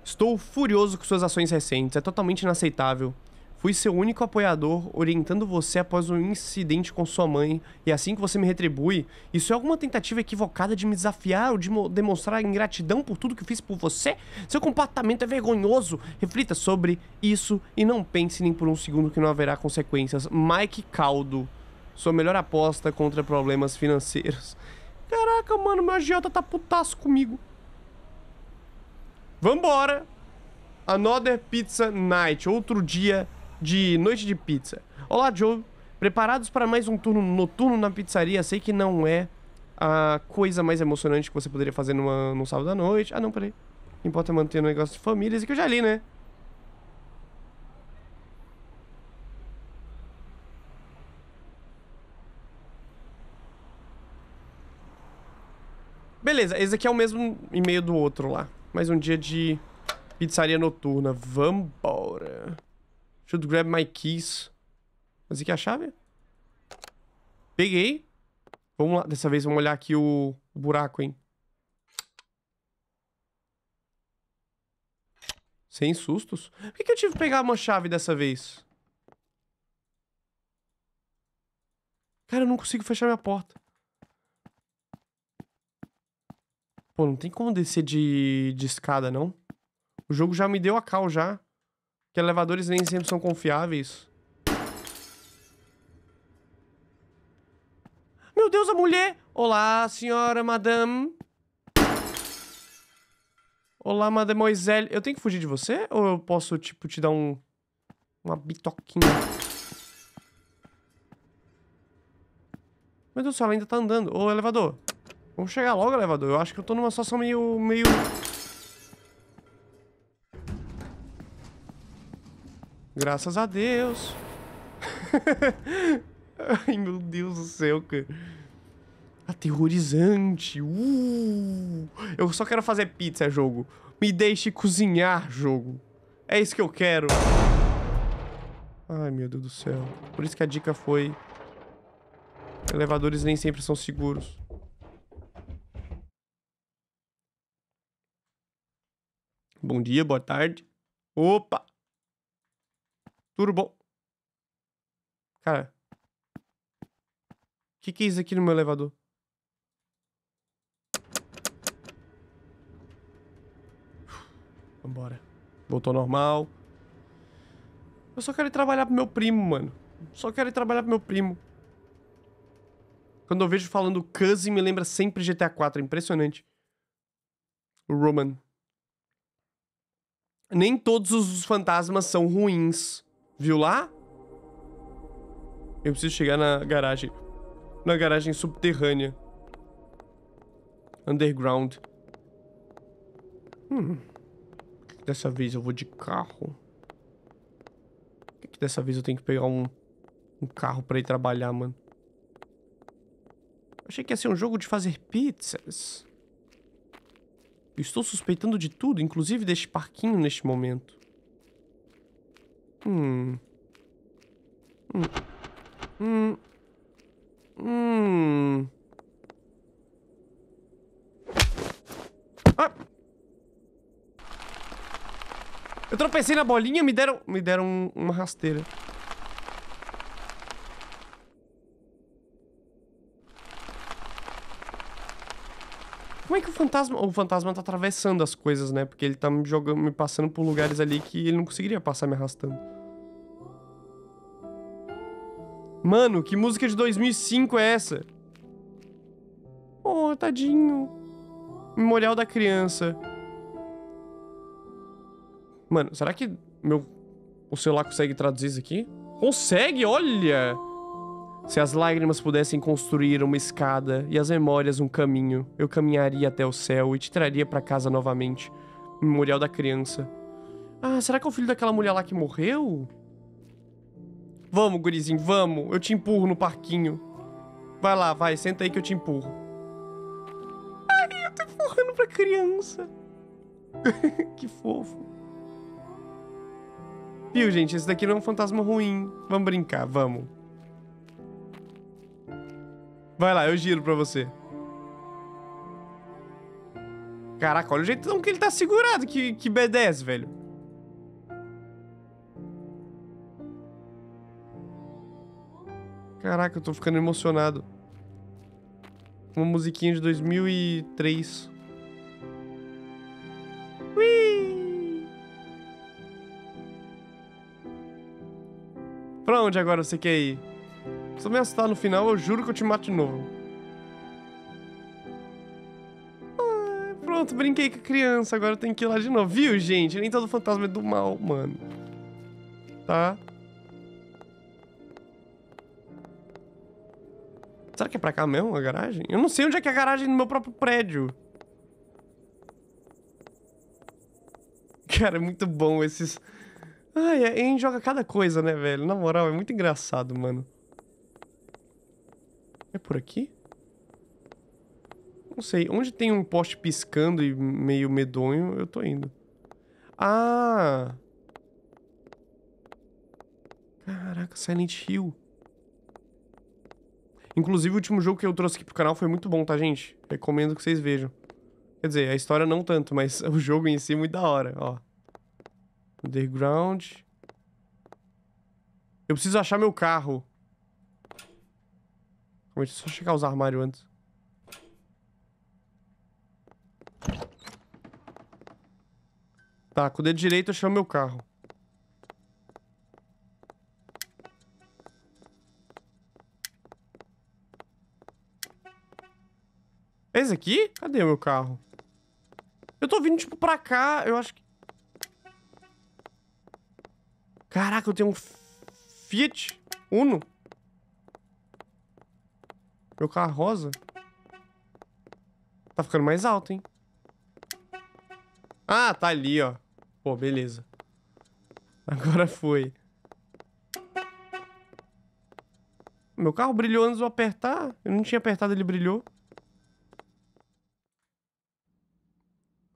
[SPEAKER 1] Estou furioso com suas ações recentes. É totalmente inaceitável. Fui seu único apoiador, orientando você após um incidente com sua mãe, e assim que você me retribui, isso é alguma tentativa equivocada de me desafiar ou de demonstrar ingratidão por tudo que fiz por você? Seu comportamento é vergonhoso. Reflita sobre isso e não pense nem por um segundo que não haverá consequências. Mike Caldo, sua melhor aposta contra problemas financeiros. Caraca, mano, meu agiota tá putaço comigo. Vambora! Another Pizza Night, outro dia de Noite de Pizza. Olá, Joe. Preparados para mais um turno noturno na pizzaria? Sei que não é a coisa mais emocionante que você poderia fazer numa, num sábado à noite. Ah, não, peraí. importa manter o um negócio de famílias, e que eu já li, né? Beleza, esse aqui é o mesmo e-mail do outro lá. Mais um dia de pizzaria noturna. Vambora. Should grab my keys. Mas aqui é a chave. Peguei. Vamos lá. Dessa vez vamos olhar aqui o, o buraco, hein. Sem sustos. Por que, que eu tive que pegar uma chave dessa vez? Cara, eu não consigo fechar minha porta. Pô, não tem como descer de, de escada, não. O jogo já me deu a cal já. Que elevadores nem sempre são confiáveis. Meu Deus, a mulher! Olá, senhora, madame. Olá, mademoiselle. Eu tenho que fugir de você? Ou eu posso, tipo, te dar um... Uma bitoquinha? Meu Deus do céu, ela ainda tá andando. Ô, elevador. Vamos chegar logo, elevador. Eu acho que eu tô numa situação meio... meio... Graças a Deus. Ai, meu Deus do céu, cara. Aterrorizante. Uh, eu só quero fazer pizza, jogo. Me deixe cozinhar, jogo. É isso que eu quero. Ai, meu Deus do céu. Por isso que a dica foi... Elevadores nem sempre são seguros. Bom dia, boa tarde. Opa! Tudo bom? Cara. O que, que é isso aqui no meu elevador? Vambora. Voltou normal. Eu só quero ir trabalhar pro meu primo, mano. Só quero ir trabalhar pro meu primo. Quando eu vejo falando cousin, me lembra sempre GTA 4. É impressionante. O Roman. Nem todos os fantasmas são ruins. Viu lá? Eu preciso chegar na garagem. Na garagem subterrânea. Underground. Hum. Por que dessa vez eu vou de carro? Por que dessa vez eu tenho que pegar um, um carro pra ir trabalhar, mano? Achei que ia ser um jogo de fazer pizzas. Eu estou suspeitando de tudo, inclusive deste parquinho neste momento. Hum. Hum. Hum. Hum. Ah! Eu tropecei na bolinha me deram, me deram uma rasteira. Como é que o fantasma. O fantasma tá atravessando as coisas, né? Porque ele tá me jogando, me passando por lugares ali que ele não conseguiria passar me arrastando. Mano, que música de 2005 é essa? Oh, tadinho. Memorial da criança. Mano, será que meu o celular consegue traduzir isso aqui? Consegue, olha! Se as lágrimas pudessem construir uma escada e as memórias um caminho, eu caminharia até o céu e te traria para casa novamente. Memorial da criança. Ah, será que é o filho daquela mulher lá que morreu? Vamos, gurizinho, vamos. Eu te empurro no parquinho. Vai lá, vai, senta aí que eu te empurro. Ai, eu tô empurrando pra criança. que fofo. Viu, gente? Esse daqui não é um fantasma ruim. Vamos brincar, vamos. Vai lá, eu giro pra você. Caraca, olha o jeitão que ele tá segurado. Que, que B10, velho. Caraca, eu tô ficando emocionado. Uma musiquinha de 2003. Ui! Pra onde agora você quer ir? Se eu me assustar no final, eu juro que eu te mato de novo. pronto, brinquei com a criança, agora eu tenho que ir lá de novo. Viu, gente? Nem todo fantasma é do mal, mano. Tá? Será que é pra cá mesmo a garagem? Eu não sei onde é que é a garagem do meu próprio prédio. Cara, é muito bom esses... Ai, a gente joga cada coisa, né, velho? Na moral, é muito engraçado, mano. É por aqui? Não sei. Onde tem um poste piscando e meio medonho, eu tô indo. Ah! Caraca, Silent Hill. Inclusive, o último jogo que eu trouxe aqui pro canal foi muito bom, tá, gente? Recomendo que vocês vejam. Quer dizer, a história não tanto, mas o jogo em si é muito da hora, ó. Underground. Eu preciso achar meu carro deixa eu é só checar os armários antes. Tá, com o dedo direito eu chamo meu carro. É esse aqui? Cadê meu carro? Eu tô vindo, tipo, pra cá. Eu acho que... Caraca, eu tenho um Fiat Uno. Meu carro rosa. Tá ficando mais alto, hein? Ah, tá ali, ó. Pô, beleza. Agora foi. Meu carro brilhou antes de eu apertar. Eu não tinha apertado, ele brilhou.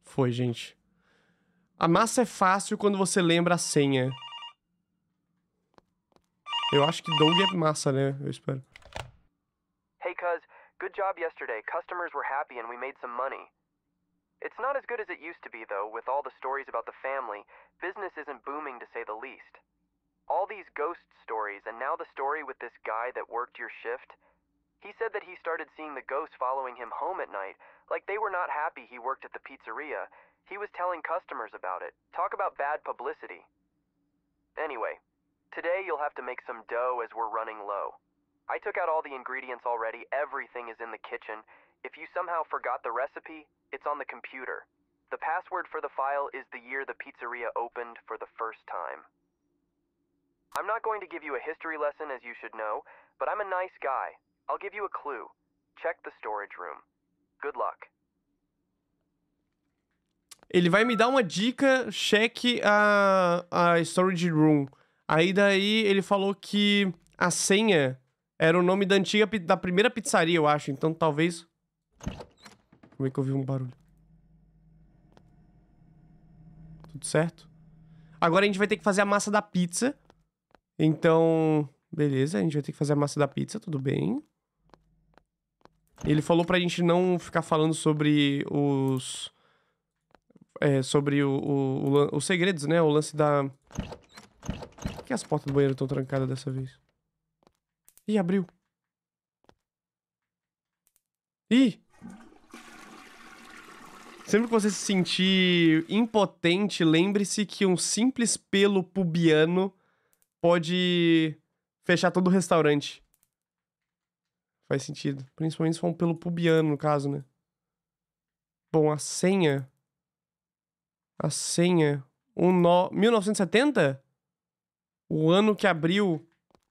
[SPEAKER 1] Foi, gente. A massa é fácil quando você lembra a senha. Eu acho que Doug é massa, né? Eu espero.
[SPEAKER 2] Good job yesterday. Customers were happy and we made some money. It's not as good as it used to be, though, with all the stories about the family. Business isn't booming, to say the least. All these ghost stories, and now the story with this guy that worked your shift. He said that he started seeing the ghosts following him home at night, like they were not happy he worked at the pizzeria. He was telling customers about it. Talk about bad publicity. Anyway, today you'll have to make some dough as we're running low. I took out all the ingredients already, everything is in the kitchen. If you somehow forgot the recipe, it's on the computer. The password for the file is the year the pizzeria opened for the first time. I'm not going to give you a history lesson as you should know, but I'm a nice guy. I'll give you a clue. Check the storage room. Good luck.
[SPEAKER 1] Ele vai me dar uma dica, cheque a, a storage room. Aí daí ele falou que a senha Era o nome da antiga da primeira pizzaria, eu acho. Então talvez. Como é que eu ouvi um barulho? Tudo certo? Agora a gente vai ter que fazer a massa da pizza. Então, beleza, a gente vai ter que fazer a massa da pizza, tudo bem. Ele falou pra gente não ficar falando sobre os. É, sobre o, o, o, os segredos, né? O lance da. Por que as portas do banheiro estão trancadas dessa vez? Ih, abriu. Ih! Sempre que você se sentir impotente, lembre-se que um simples pelo pubiano pode fechar todo o restaurante. Faz sentido. Principalmente se for um pelo pubiano, no caso, né? Bom, a senha. A senha. Um No... 1970? O ano que abriu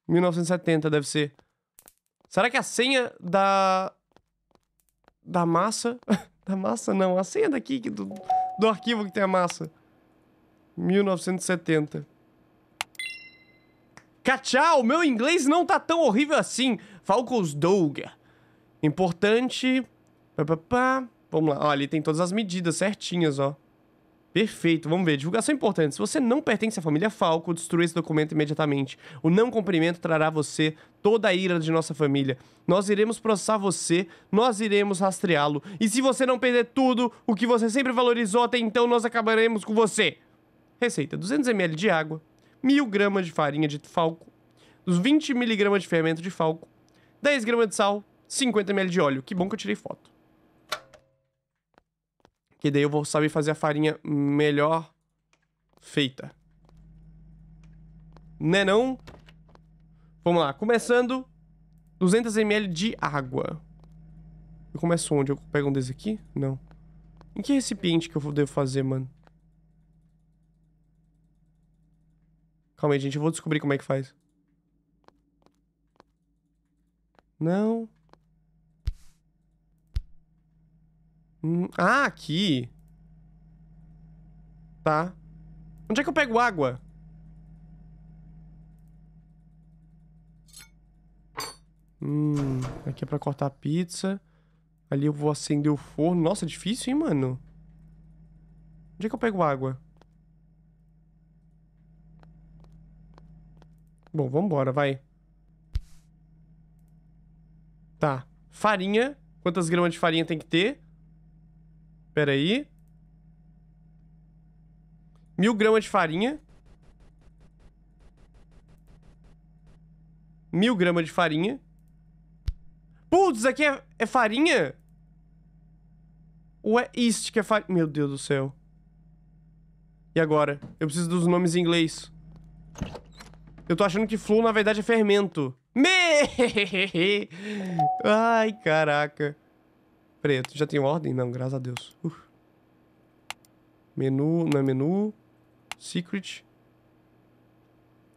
[SPEAKER 1] 1970 deve ser. Será que a senha da. Da massa. da massa não, a senha daqui que do, do arquivo que tem a massa. 1970. Cachau, meu inglês não tá tão horrível assim. Falcos Douga. Importante. Pá, pá, pá. Vamos lá. Ó, ali tem todas as medidas certinhas, ó. Perfeito, vamos ver. Divulgação é importante. Se você não pertence à família Falco, destrua esse documento imediatamente. O não cumprimento trará você toda a ira de nossa família. Nós iremos processar você, nós iremos rastreá-lo. E se você não perder tudo o que você sempre valorizou até então, nós acabaremos com você. Receita: 200ml de água, 1000 gramas de farinha de falco, 20mg de fermento de falco, 10 gramas de sal, 50ml de óleo. Que bom que eu tirei foto. Que daí eu vou saber fazer a farinha melhor feita. Né não? Vamos lá, começando 200ml de água. Eu começo onde? Eu pego um desse aqui? Não. Em que recipiente que eu devo fazer, mano? Calma aí, gente. Eu vou descobrir como é que faz. Não. Hum, ah, aqui. Tá. Onde é que eu pego água? Hum, aqui é pra cortar pizza. Ali eu vou acender o forno. Nossa, é difícil, hein, mano? Onde é que eu pego água? Bom, vambora, vai. Tá. Farinha. Quantas gramas de farinha tem que ter? Pera aí. Mil gramas de farinha. Mil gramas de farinha. Putz, isso aqui é, é farinha? Ou é isto que é farinha? Meu Deus do céu. E agora? Eu preciso dos nomes em inglês. Eu tô achando que flow, na verdade, é fermento. Me! Ai, caraca. Preto. Já tem ordem? Não, graças a Deus. Uf. Uh. Menu, não é menu. Secret.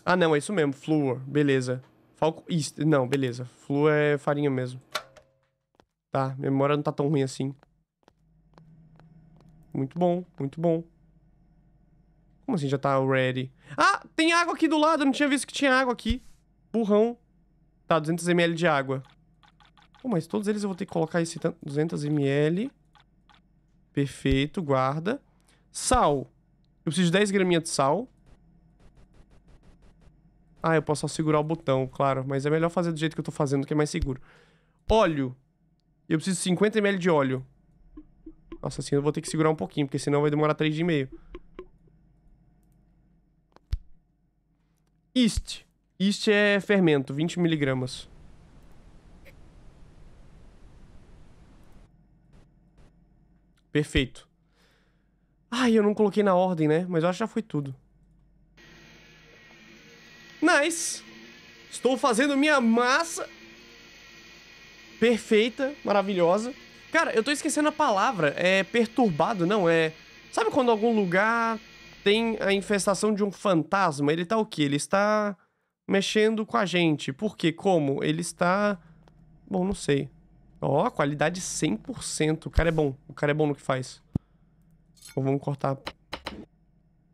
[SPEAKER 1] Ah, não, é isso mesmo. Fluor, beleza. Falco... East, não, beleza. Fluor é farinha mesmo. Tá, minha memória não tá tão ruim assim. Muito bom, muito bom. Como assim já tá ready? Ah, tem água aqui do lado. Eu não tinha visto que tinha água aqui. Burrão. Tá, 200ml de água. Pô, mas todos eles eu vou ter que colocar esse 200ml. Perfeito, guarda. Sal. Eu preciso de 10 graminhas de sal. Ah, eu posso só segurar o botão, claro. Mas é melhor fazer do jeito que eu tô fazendo, que é mais seguro. Óleo. Eu preciso de 50 ml de óleo. Nossa, assim eu vou ter que segurar um pouquinho, porque senão vai demorar 3 de meio. Yeast. Yeast é fermento, 20 miligramas. Perfeito. Ai, eu não coloquei na ordem, né? Mas eu acho que já foi tudo. Nice! Estou fazendo minha massa perfeita, maravilhosa. Cara, eu tô esquecendo a palavra. É perturbado, não? É... Sabe quando algum lugar tem a infestação de um fantasma? Ele tá o quê? Ele está mexendo com a gente. Por quê? Como? Ele está... Bom, não sei. Ó, oh, qualidade 100%. O cara é bom. O cara é bom no que faz. Então vamos cortar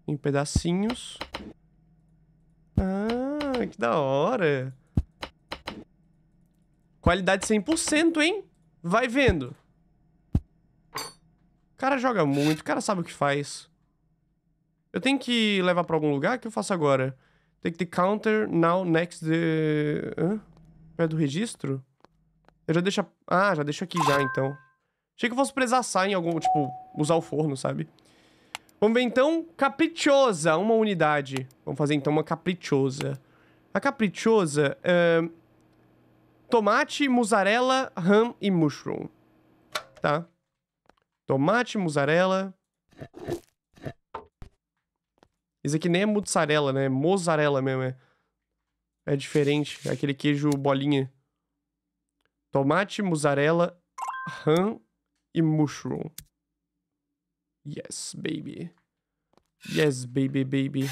[SPEAKER 1] em pedacinhos. Ah, que da hora. Qualidade 100%, hein? Vai vendo. O cara joga muito, o cara sabe o que faz. Eu tenho que levar pra algum lugar? O que eu faço agora? Take the counter now next the... Eh, hã? Pé do registro? Eu já deixo... Ah, já deixo aqui já, então. Achei que eu fosse presassar em algum... Tipo, usar o forno, sabe? Vamos ver, então. Caprichosa, uma unidade. Vamos fazer, então, uma caprichosa. A caprichosa... Tomate, mussarela, ham e mushroom. Tá. Tomate, mussarela... Isso aqui nem é mozzarella, né? É mozzarella mesmo, é. É diferente. É aquele queijo bolinha. Tomate, mussarela, ham e mushroom. Yes, baby. Yes, baby, baby.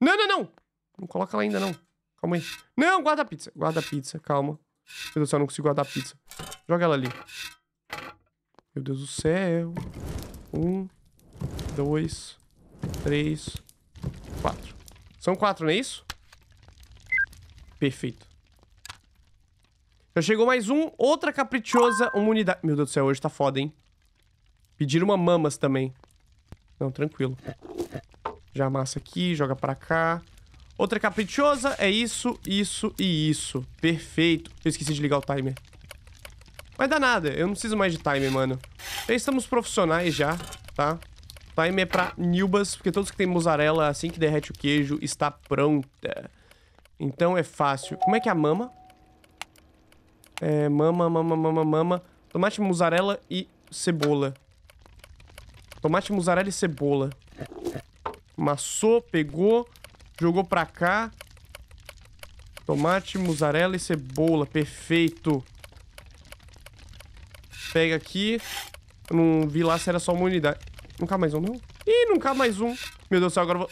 [SPEAKER 1] Não, não, não! Não coloca lá ainda, não. Calma aí. Não, guarda a pizza. Guarda a pizza, calma. Meu Deus do céu, eu não consigo guardar a pizza. Joga ela ali. Meu Deus do céu. Um, dois, três, quatro. São quatro, não é isso? Perfeito. Já chegou mais um. Outra caprichosa, uma unidade. Meu Deus do céu, hoje tá foda, hein? Pediram uma mamas também. Não, tranquilo. Já amassa aqui, joga pra cá. Outra caprichosa é isso, isso e isso. Perfeito. Eu esqueci de ligar o timer. Mas dá nada, eu não preciso mais de timer, mano. Já estamos profissionais já, tá? Timer é pra nilbas, porque todos que tem mussarela, assim que derrete o queijo, está pronta. Então é fácil. Como é que é a mama? É, mama, mama, mama, mama. Tomate, mussarela e cebola. Tomate, mussarela e cebola. Massou, pegou, jogou pra cá. Tomate, mussarela e cebola. Perfeito. Pega aqui. Eu não vi lá se era só uma unidade. Nunca mais um, não? Ih, nunca mais um. Meu Deus do céu, agora eu vou...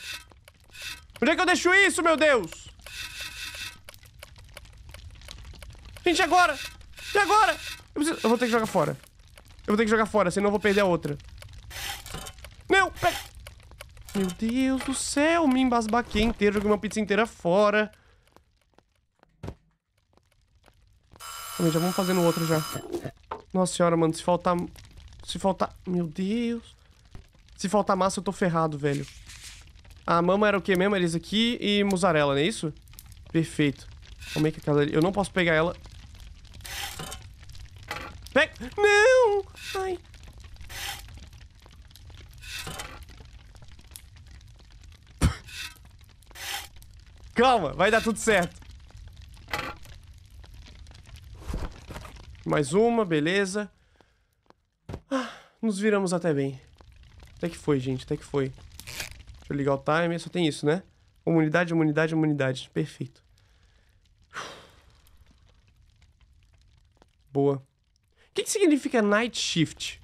[SPEAKER 1] Onde é que eu deixo isso, meu Deus? Gente, é agora? E é agora? Eu, preciso... eu, vou ter que jogar fora. Eu vou ter que jogar fora, senão eu vou perder a outra. Meu, pera... Meu Deus do céu, me embasbaquei inteiro, joguei uma pizza inteira fora. já vamos fazer no outro já. Nossa senhora, mano, se faltar... Se faltar... Meu Deus. Se faltar massa, eu tô ferrado, velho. A mama era o que mesmo? Era isso aqui e mussarela, não é isso? Perfeito. Como é que aquela ali... Eu não posso pegar ela. Pega. Não! Ai. Calma, vai dar tudo certo. Mais uma, beleza. Ah, nos viramos até bem. Até que foi, gente, até que foi. Deixa eu ligar o timer, só tem isso, né? Comunidade, humanidade, humanidade. Perfeito. Boa. O que, que significa night shift?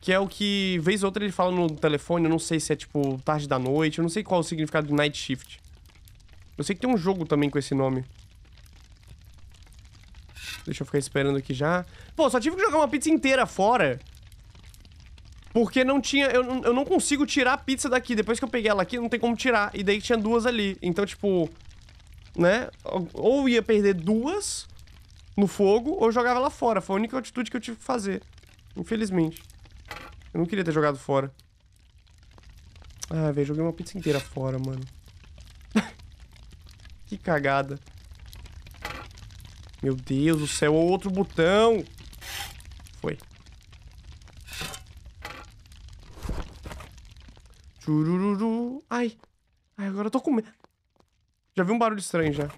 [SPEAKER 1] Que é o que, vez ou outra, ele fala no telefone. Eu não sei se é, tipo, tarde da noite. Eu não sei qual é o significado de night shift. Eu sei que tem um jogo também com esse nome. Deixa eu ficar esperando aqui já. Pô, só tive que jogar uma pizza inteira fora. Porque não tinha... Eu, eu não consigo tirar a pizza daqui. Depois que eu peguei ela aqui, não tem como tirar. E daí tinha duas ali. Então, tipo... Né? Ou ia perder duas no fogo ou jogava ela fora. Foi a única atitude que eu tive que fazer. Infelizmente. Eu não queria ter jogado fora. Ah, velho, joguei uma pizza inteira fora, mano. que cagada. Meu Deus do céu, outro botão. Foi. Churururu. Ai. Ai, agora eu tô com medo. Já vi um barulho estranho já.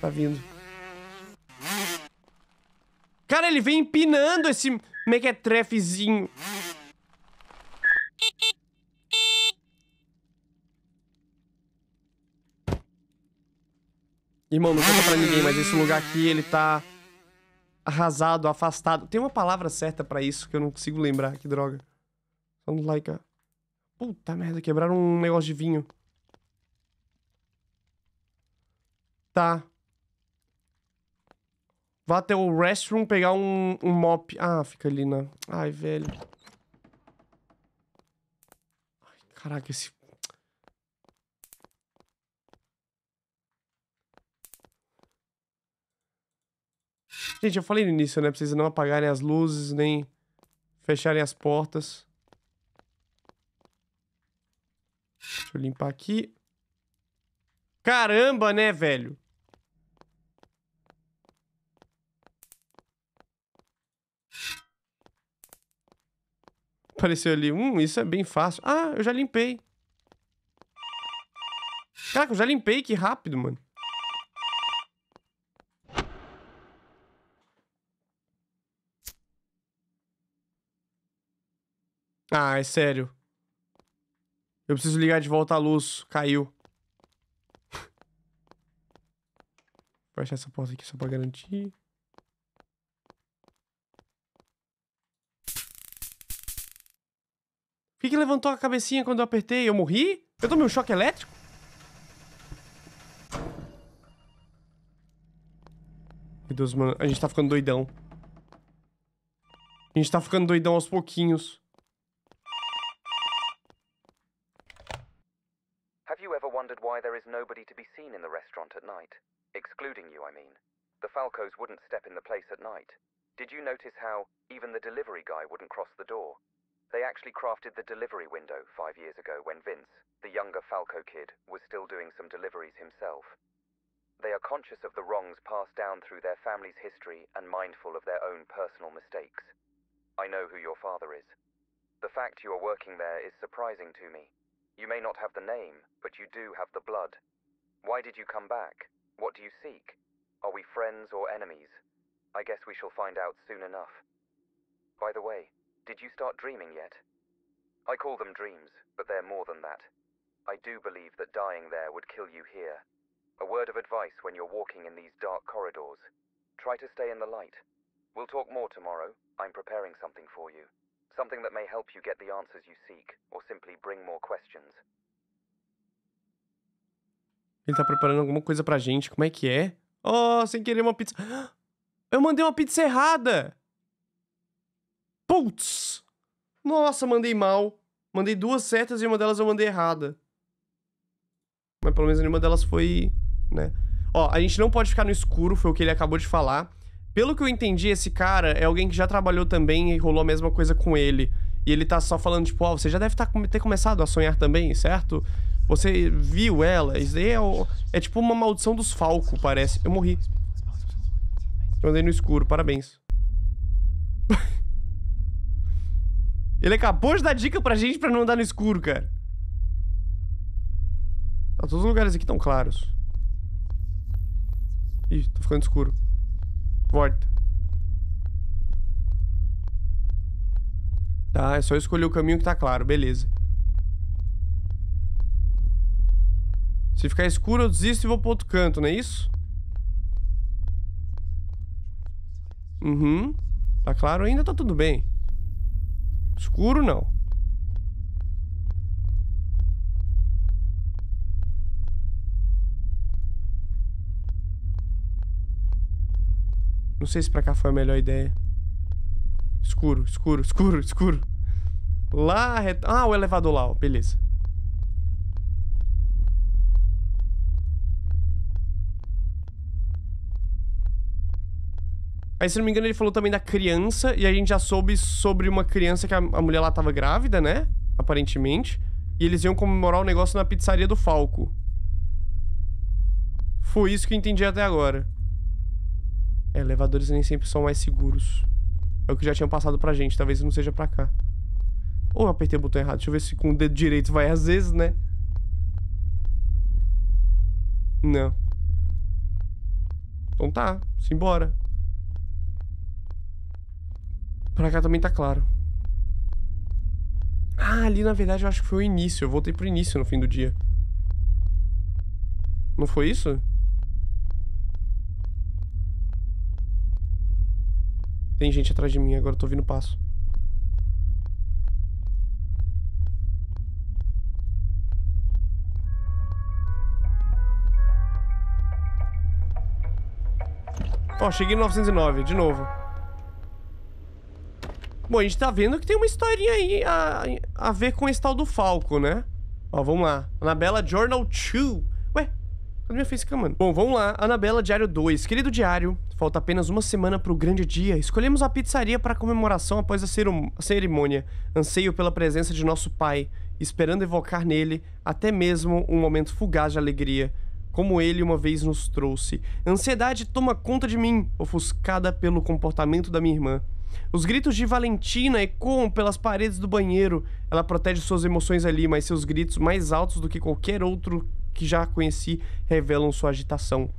[SPEAKER 1] Tá vindo. Cara, ele vem empinando esse mequetrefezinho. Irmão, não conta pra ninguém, mas esse lugar aqui, ele tá arrasado, afastado. Tem uma palavra certa pra isso que eu não consigo lembrar. Que droga. Vamos like cara. Puta merda, quebraram um negócio de vinho. Tá. Vá até o restroom pegar um, um mop. Ah, fica ali na... Ai, velho. Ai, caraca, esse... Gente, eu falei no início, né? Pra vocês não apagarem as luzes, nem fecharem as portas. Deixa eu limpar aqui. Caramba, né, velho? Apareceu ali, hum, isso é bem fácil. Ah, eu já limpei. Caraca, eu já limpei, que rápido, mano. Ah, é sério. Eu preciso ligar de volta a luz. Caiu. Vou fechar essa porta aqui só pra garantir. que, que levantou a cabecinha quando eu apertei? Eu morri? Eu tomei um choque elétrico? Meu Deus, mano. A gente tá ficando doidão. A gente tá ficando doidão aos pouquinhos.
[SPEAKER 3] Have you ever wondered why there is nobody to be seen in the restaurant at night? Excluding you, I mean. The Falcos wouldn't step in the place at night. Did you notice how even the delivery guy wouldn't cross the door? They actually crafted the delivery window five years ago when Vince, the younger Falco kid, was still doing some deliveries himself. They are conscious of the wrongs passed down through their family's history and mindful of their own personal mistakes. I know who your father is. The fact you are working there is surprising to me. You may not have the name, but you do have the blood. Why did you come back? What do you seek? Are we friends or enemies? I guess we shall find out soon enough. By the way, did you start dreaming yet? I call them dreams, but they're more than that. I do believe that dying there would kill you here. A word of advice when you're walking in these dark corridors. Try to stay in the light. We'll talk more tomorrow. I'm preparing something for you. Something that may help you get the answers you seek, or simply bring more questions.
[SPEAKER 1] Ele tá preparando alguma coisa pra gente. Como é que é?
[SPEAKER 3] Oh, sem querer uma pizza.
[SPEAKER 1] Eu mandei uma pizza errada! Putz! Nossa, mandei mal. Mandei duas setas e uma delas eu mandei errada. Mas pelo menos nenhuma delas foi, né? Ó, a gente não pode ficar no escuro, foi o que ele acabou de falar. Pelo que eu entendi, esse cara é alguém que já trabalhou também e rolou a mesma coisa com ele. E ele tá só falando, tipo, ó, oh, você já deve tá, ter começado a sonhar também, certo? Você viu ela? Isso daí é, é tipo uma maldição dos Falco, parece. Eu morri. Eu andei no escuro, parabéns. Ele acabou de dar dica pra gente pra não andar no escuro, cara. Tá, todos os lugares aqui estão claros. Ih, tô ficando escuro. Volta. Tá, é só escolher o caminho que tá claro, beleza. Se ficar escuro, eu desisto e vou pro outro canto, não é isso? Uhum. Tá claro ainda, tá tudo bem. Escuro não. Não sei se pra cá foi a melhor ideia. Escuro, escuro, escuro, escuro. Lá... Ah, o elevador lá, ó. Beleza. Aí, se não me engano, ele falou também da criança, e a gente já soube sobre uma criança que a, a mulher lá tava grávida, né? Aparentemente. E eles iam comemorar o negócio na pizzaria do Falco. Foi isso que eu entendi até agora. É, elevadores nem sempre são mais seguros. É o que já tinham passado pra gente, talvez não seja pra cá. Ou eu apertei o botão errado, deixa eu ver se com o dedo direito vai às vezes, né? Não. Então tá, simbora. Pra cá também tá claro. Ah, ali na verdade eu acho que foi o início. Eu voltei pro início no fim do dia. Não foi isso? Tem gente atrás de mim, agora eu tô ouvindo passo. Ó, oh, cheguei em 909, de novo. Bom, a gente tá vendo que tem uma historinha aí a, a ver com esse tal do Falco, né? Ó, vamos lá. Anabela Journal 2. Ué, cadê minha face mano? Bom, vamos lá. Anabela Diário 2. Querido Diário, falta apenas uma semana pro grande dia. Escolhemos a pizzaria para comemoração após a, a cerimônia. Anseio pela presença de nosso pai, esperando evocar nele até mesmo um momento fugaz de alegria como ele uma vez nos trouxe. Ansiedade toma conta de mim, ofuscada pelo comportamento da minha irmã. Os gritos de Valentina ecoam pelas paredes do banheiro. Ela protege suas emoções ali, mas seus gritos, mais altos do que qualquer outro que já conheci, revelam sua agitação.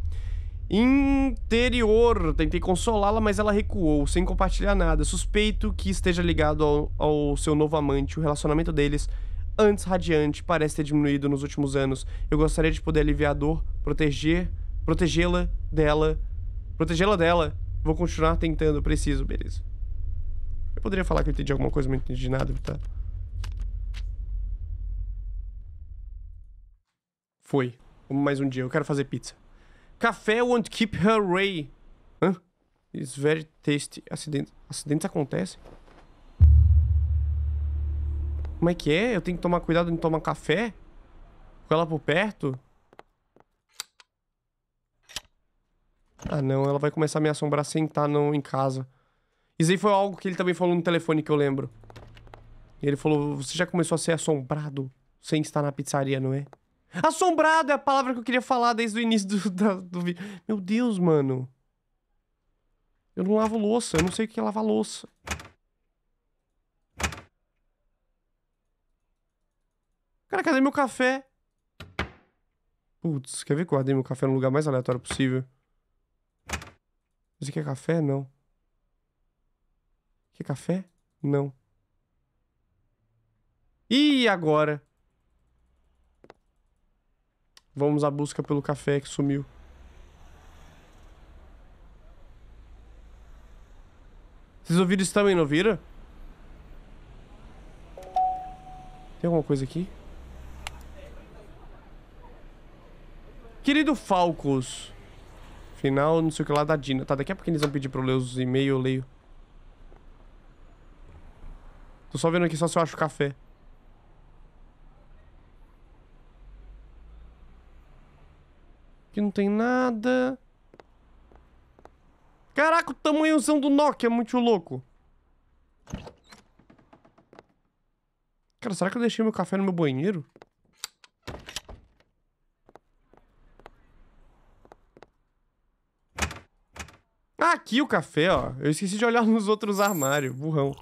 [SPEAKER 1] Interior. Tentei consolá-la, mas ela recuou, sem compartilhar nada. Suspeito que esteja ligado ao, ao seu novo amante. O relacionamento deles, antes radiante, parece ter diminuído nos últimos anos. Eu gostaria de poder aliviar a dor, proteger, protegê-la dela, protegê-la dela. Vou continuar tentando, preciso, beleza. Eu poderia falar que eu entendi alguma coisa, mas não entendi nada, tá? Foi. Vamos mais um dia. Eu quero fazer pizza. Café won't keep her ray. Hã? It's very tasty. Acidentes, acidentes acontecem? Como é que é? Eu tenho que tomar cuidado em tomar café? Com ela por perto? Ah, não. Ela vai começar a me assombrar sem estar não, em casa. Isso aí foi algo que ele também falou no telefone que eu lembro. Ele falou: Você já começou a ser assombrado sem estar na pizzaria, não é? Assombrado é a palavra que eu queria falar desde o início do, do, do vídeo. Meu Deus, mano. Eu não lavo louça, eu não sei o que é lavar louça. Cara, cadê meu café? Putz, quer ver que eu guardei meu café no lugar mais aleatório possível? aqui é café? Não. Quer café? Não. E agora? Vamos à busca pelo café que sumiu. Vocês ouviram isso também, não ouviram? Tem alguma coisa aqui? Querido Falcos. Final, não sei o que lá da Dina. Tá, daqui a pouco eles vão pedir pra eu ler os e-mails, eu leio. Tô só vendo aqui só se eu acho café. Aqui não tem nada. Caraca, o tamanhozão do Nokia é muito louco. Cara, será que eu deixei meu café no meu banheiro? Ah, aqui o café, ó. Eu esqueci de olhar nos outros armários, burrão.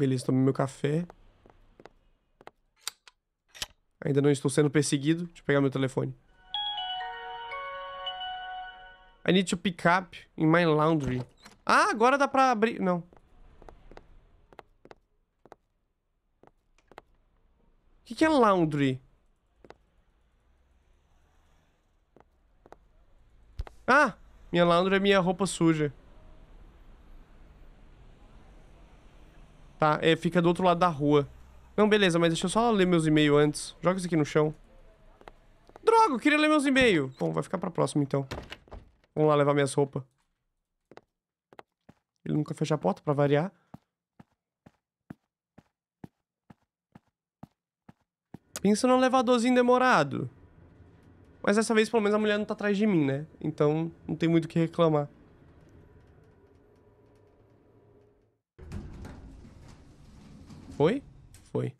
[SPEAKER 1] Beleza, tomei meu café. Ainda não estou sendo perseguido. Deixa eu pegar meu telefone. I need to pick up in my laundry. Ah, agora dá pra abrir... Não. O que, que é laundry? Ah, minha laundry é minha roupa suja. Tá, é, fica do outro lado da rua. Não, beleza, mas deixa eu só ler meus e-mails antes. Joga isso aqui no chão. Droga, eu queria ler meus e-mails. Bom, vai ficar pra próxima, então. Vamos lá levar minhas roupas. Ele nunca fecha a porta, pra variar. Pensa num elevadorzinho demorado. Mas dessa vez, pelo menos, a mulher não tá atrás de mim, né? Então, não tem muito o que reclamar. Foi? Foi.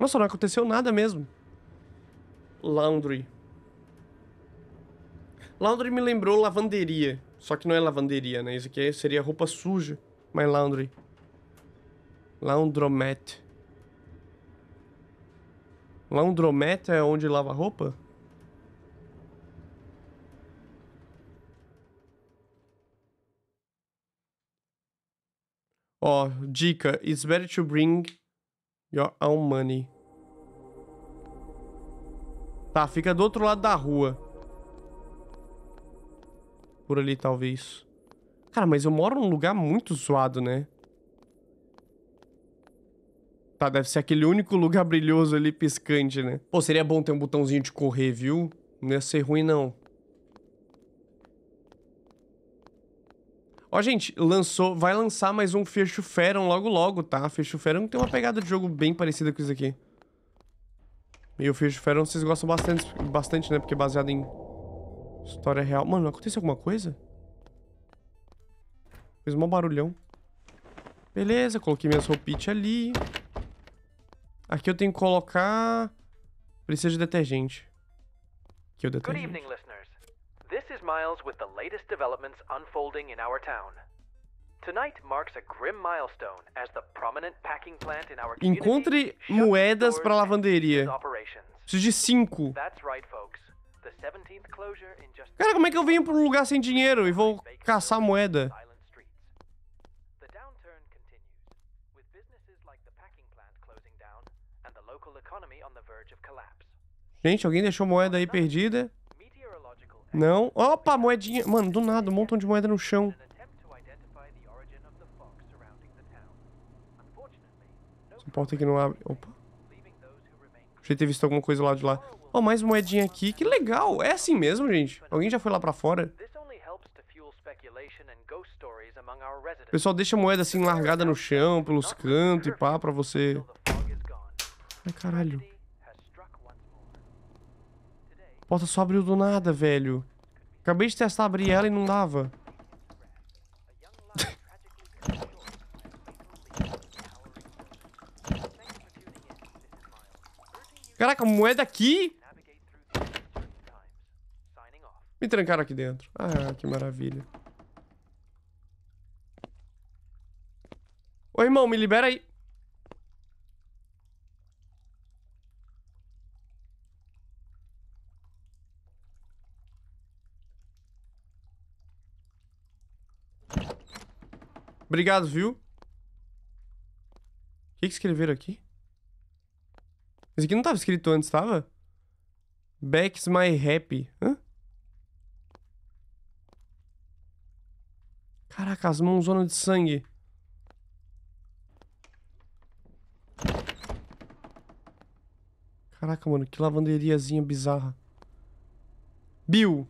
[SPEAKER 1] Nossa, não aconteceu nada mesmo. Laundry. Laundry me lembrou lavanderia. Só que não é lavanderia, né? Isso aqui é- seria roupa suja. Mas laundry. Laundromat. Laundromat é onde lava roupa? Ó, dica. It's better to bring your own money. Tá, fica do outro lado da rua. Por ali, talvez. Cara, mas eu moro num lugar muito zoado, né? Tá, deve ser aquele único lugar brilhoso ali piscante, né? Pô, seria bom ter um botãozinho de correr, viu? Não ia ser ruim, não. Ó, gente, lançou, vai lançar mais um Fecho Feron logo logo, tá? Fecho Feron tem uma pegada de jogo bem parecida com isso aqui. E o Fecho Feron vocês gostam bastante, bastante, né? Porque é baseado em história real. Mano, aconteceu alguma coisa? Fez um barulhão. Beleza, coloquei minhas roupites ali. Aqui eu tenho que colocar... Precisa de detergente. Aqui é o detergente.
[SPEAKER 2] Miles with the latest developments unfolding in our town. Tonight marks a grim milestone as the prominent packing plant in our Encontre
[SPEAKER 1] moedas para lavanderia. Preciso de cinco. Cara, como é que eu venho para um lugar sem dinheiro e vou caçar moeda? Gente, alguém deixou moeda aí perdida. Não. Opa, moedinha. Mano, do nada, um montão de moeda no chão. Essa porta aqui não abre. Opa. Achei ter visto alguma coisa lá de lá. Ó, oh, mais moedinha aqui. Que legal. É assim mesmo, gente. Alguém já foi lá pra fora? pessoal deixa a moeda assim largada no chão, pelos cantos e pá, pra você... Ai, caralho porta só abriu do nada, velho. Acabei de testar abrir ela e não dava. Caraca, moeda aqui? Me trancaram aqui dentro. Ah, que maravilha. Ô, irmão, me libera aí. Obrigado, viu? O que, que escreveram aqui? Isso aqui não estava escrito antes, estava? Back's my happy. Hã? Caraca, as mãos de sangue. Caraca, mano, que lavanderiazinha bizarra. Bill.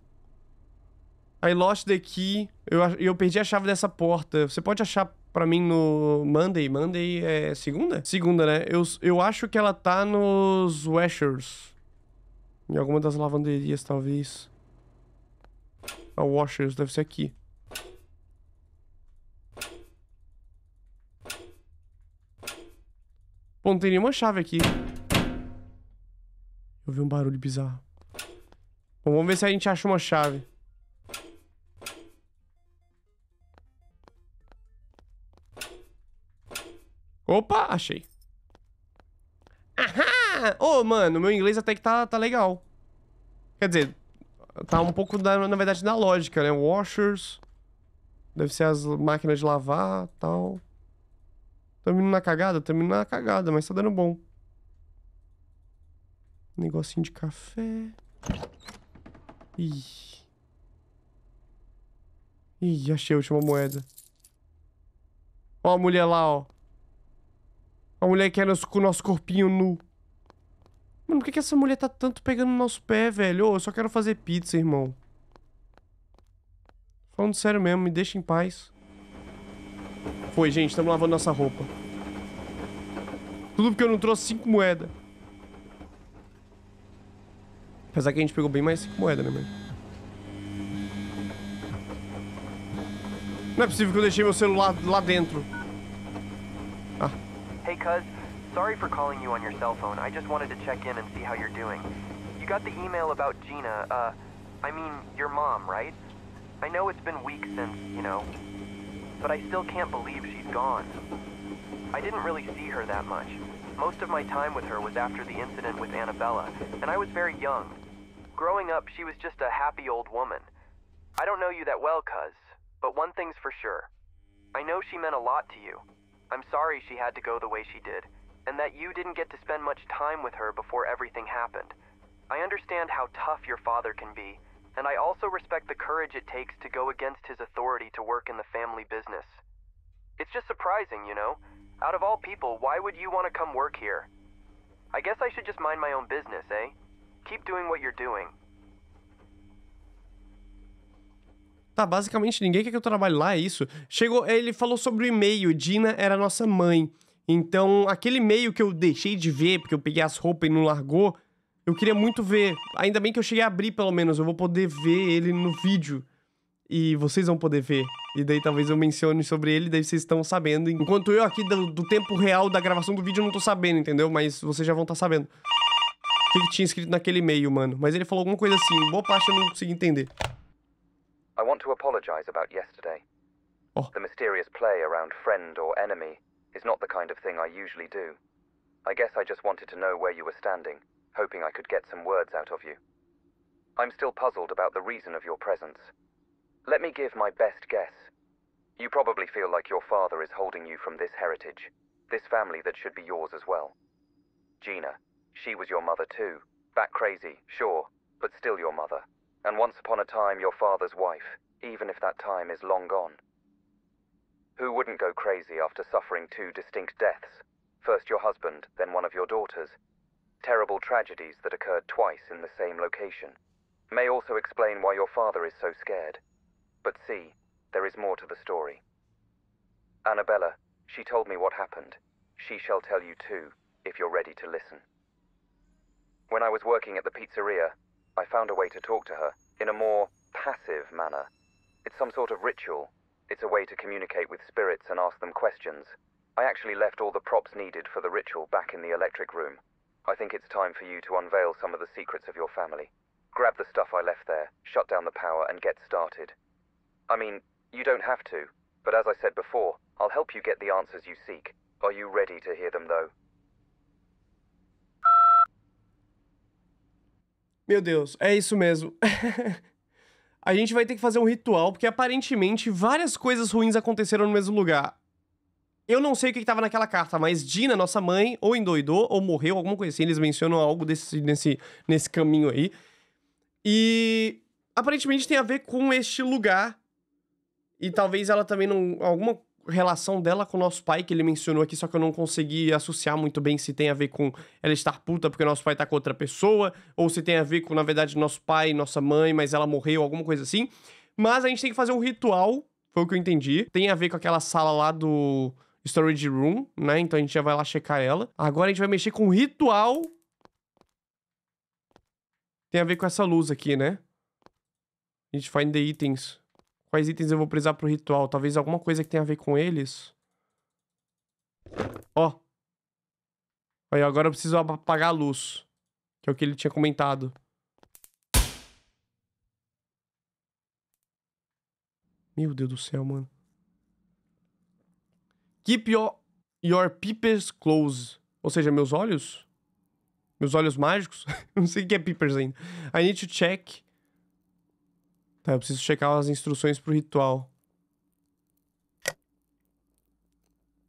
[SPEAKER 1] I lost the key. Eu, eu perdi a chave dessa porta. Você pode achar para mim no Monday. Monday é segunda? Segunda, né? Eu, eu acho que ela tá nos Washers. Em alguma das lavanderias, talvez. A Washers deve ser aqui. Pô, não tem nenhuma chave aqui. Eu vi um barulho bizarro. Bom, vamos ver se a gente acha uma chave. Opa, achei. Ahá! Ô, oh, mano, meu inglês até que tá, tá legal. Quer dizer, tá um pouco, da, na verdade, da lógica, né? Washers. Deve ser as máquinas de lavar tal. Tamo indo na cagada? Tamo indo na cagada, mas tá dando bom. Negocinho de café. Ih. Ih, achei a última moeda. Ó a mulher lá, ó. A mulher que era com o nosso corpinho nu. Mano, por que, que essa mulher tá tanto pegando no nosso pé, velho? Ô, oh, eu só quero fazer pizza, irmão. Falando sério mesmo, me deixa em paz. Foi, gente, estamos lavando nossa roupa. Tudo porque eu não trouxe cinco moedas. Apesar que a gente pegou bem mais cinco moedas, né, mano? Não é possível que eu deixei meu celular lá dentro.
[SPEAKER 2] Hey, cuz, sorry for calling you on your cell phone. I just wanted to check in and see how you're doing. You got the email about Gina, uh, I mean, your mom, right? I know it's been weeks since, you know, but I still can't believe she's gone. I didn't really see her that much. Most of my time with her was after the incident with Annabella, and I was very young. Growing up, she was just a happy old woman. I don't know you that well, cuz, but one thing's for sure. I know she meant a lot to you. I'm sorry she had to go the way she did, and that you didn't get to spend much time with her before everything happened. I understand how tough your father can be, and I also respect the courage it takes to go against his authority to work in the family business. It's just surprising, you know? Out of all people, why would you want to come work here? I guess I should just mind my own business, eh? Keep doing what you're doing.
[SPEAKER 1] tá, basicamente ninguém quer que eu trabalhe lá, é isso. Chegou, é, ele falou sobre o e-mail, Dina era nossa mãe. Então, aquele e-mail que eu deixei de ver, porque eu peguei as roupas e não largou, eu queria muito ver. Ainda bem que eu cheguei a abrir, pelo menos. Eu vou poder ver ele no vídeo. E vocês vão poder ver. E daí talvez eu mencione sobre ele, daí vocês estão sabendo. Enquanto eu aqui do, do tempo real da gravação do vídeo não tô sabendo, entendeu? Mas vocês já vão estar tá sabendo. O que, que tinha escrito naquele e-mail, mano? Mas ele falou alguma coisa assim. Boa parte eu não consegui entender.
[SPEAKER 3] I want to apologize about yesterday. Oh. The mysterious play around friend or enemy is not the kind of thing I usually do. I guess I just wanted to know where you were standing, hoping I could get some words out of you. I'm still puzzled about the reason of your presence. Let me give my best guess. You probably feel like your father is holding you from this heritage, this family that should be yours as well. Gina, she was your mother too. That crazy, sure, but still your mother and once upon a time your father's wife, even if that time is long gone. Who wouldn't go crazy after suffering two distinct deaths? First your husband, then one of your daughters. Terrible tragedies that occurred twice in the same location. May also explain why your father is so scared. But see, there is more to the story. Annabella, she told me what happened. She shall tell you too, if you're ready to listen. When I was working at the pizzeria, I found a way to talk to her in a more passive manner. It's some sort of ritual. It's a way to communicate with spirits and ask them questions. I actually left all the props needed for the ritual back in the electric room. I think it's time for you to unveil some of the secrets of your family. Grab the stuff I left there, shut down the power, and get started. I mean, you don't have to, but as I said before, I'll help you get the answers you seek. Are you ready to hear them, though?
[SPEAKER 1] Meu Deus, é isso mesmo. a gente vai ter que fazer um ritual, porque aparentemente várias coisas ruins aconteceram no mesmo lugar. Eu não sei o que estava naquela carta, mas Dina, nossa mãe, ou endoidou, ou morreu, alguma coisa assim. Eles mencionam algo desse, nesse, nesse caminho aí. E aparentemente tem a ver com este lugar. E talvez ela também não. Alguma relação dela com o nosso pai, que ele mencionou aqui, só que eu não consegui associar muito bem se tem a ver com ela estar puta porque nosso pai tá com outra pessoa, ou se tem a ver com, na verdade, nosso pai, nossa mãe, mas ela morreu, alguma coisa assim. Mas a gente tem que fazer um ritual, foi o que eu entendi. Tem a ver com aquela sala lá do Storage Room, né? Então a gente já vai lá checar ela. Agora a gente vai mexer com o ritual. Tem a ver com essa luz aqui, né? A gente find the itens. Quais itens eu vou precisar pro ritual? Talvez alguma coisa que tenha a ver com eles. Ó. Oh. Aí, agora eu preciso apagar a luz. Que é o que ele tinha comentado. Meu Deus do céu, mano. Keep your, your peepers closed. Ou seja, meus olhos? Meus olhos mágicos? Não sei o que é peepers ainda. I need to check Tá, eu preciso checar as instruções pro ritual.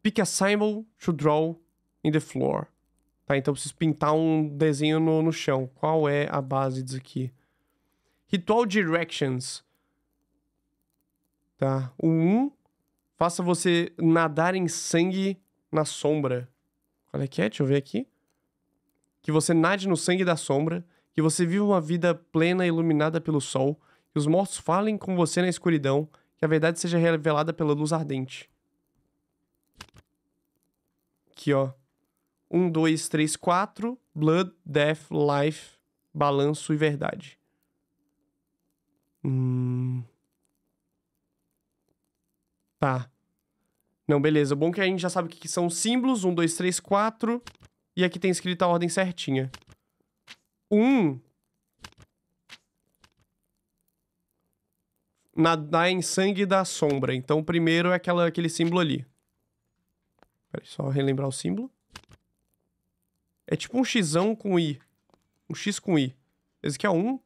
[SPEAKER 1] Pick a symbol to draw in the floor. Tá, então eu preciso pintar um desenho no, no chão. Qual é a base disso aqui? Ritual Directions. Tá, o 1 um, faça você nadar em sangue na sombra. Olha, aqui, Deixa eu ver aqui. Que você nade no sangue da sombra, que você viva uma vida plena iluminada pelo sol, que os mortos falem com você na escuridão, que a verdade seja revelada pela luz ardente. Aqui, ó. um, dois, três, quatro, Blood, Death, Life, Balanço e Verdade.
[SPEAKER 2] Hum.
[SPEAKER 1] Tá. Não, beleza. Bom que a gente já sabe o que são os símbolos. um, dois, três, quatro. E aqui tem escrito a ordem certinha. um nadar em sangue da sombra. Então, primeiro é aquela, aquele símbolo ali. Peraí, só relembrar o símbolo. É tipo um xão com i. Um x com i. Esse aqui é um.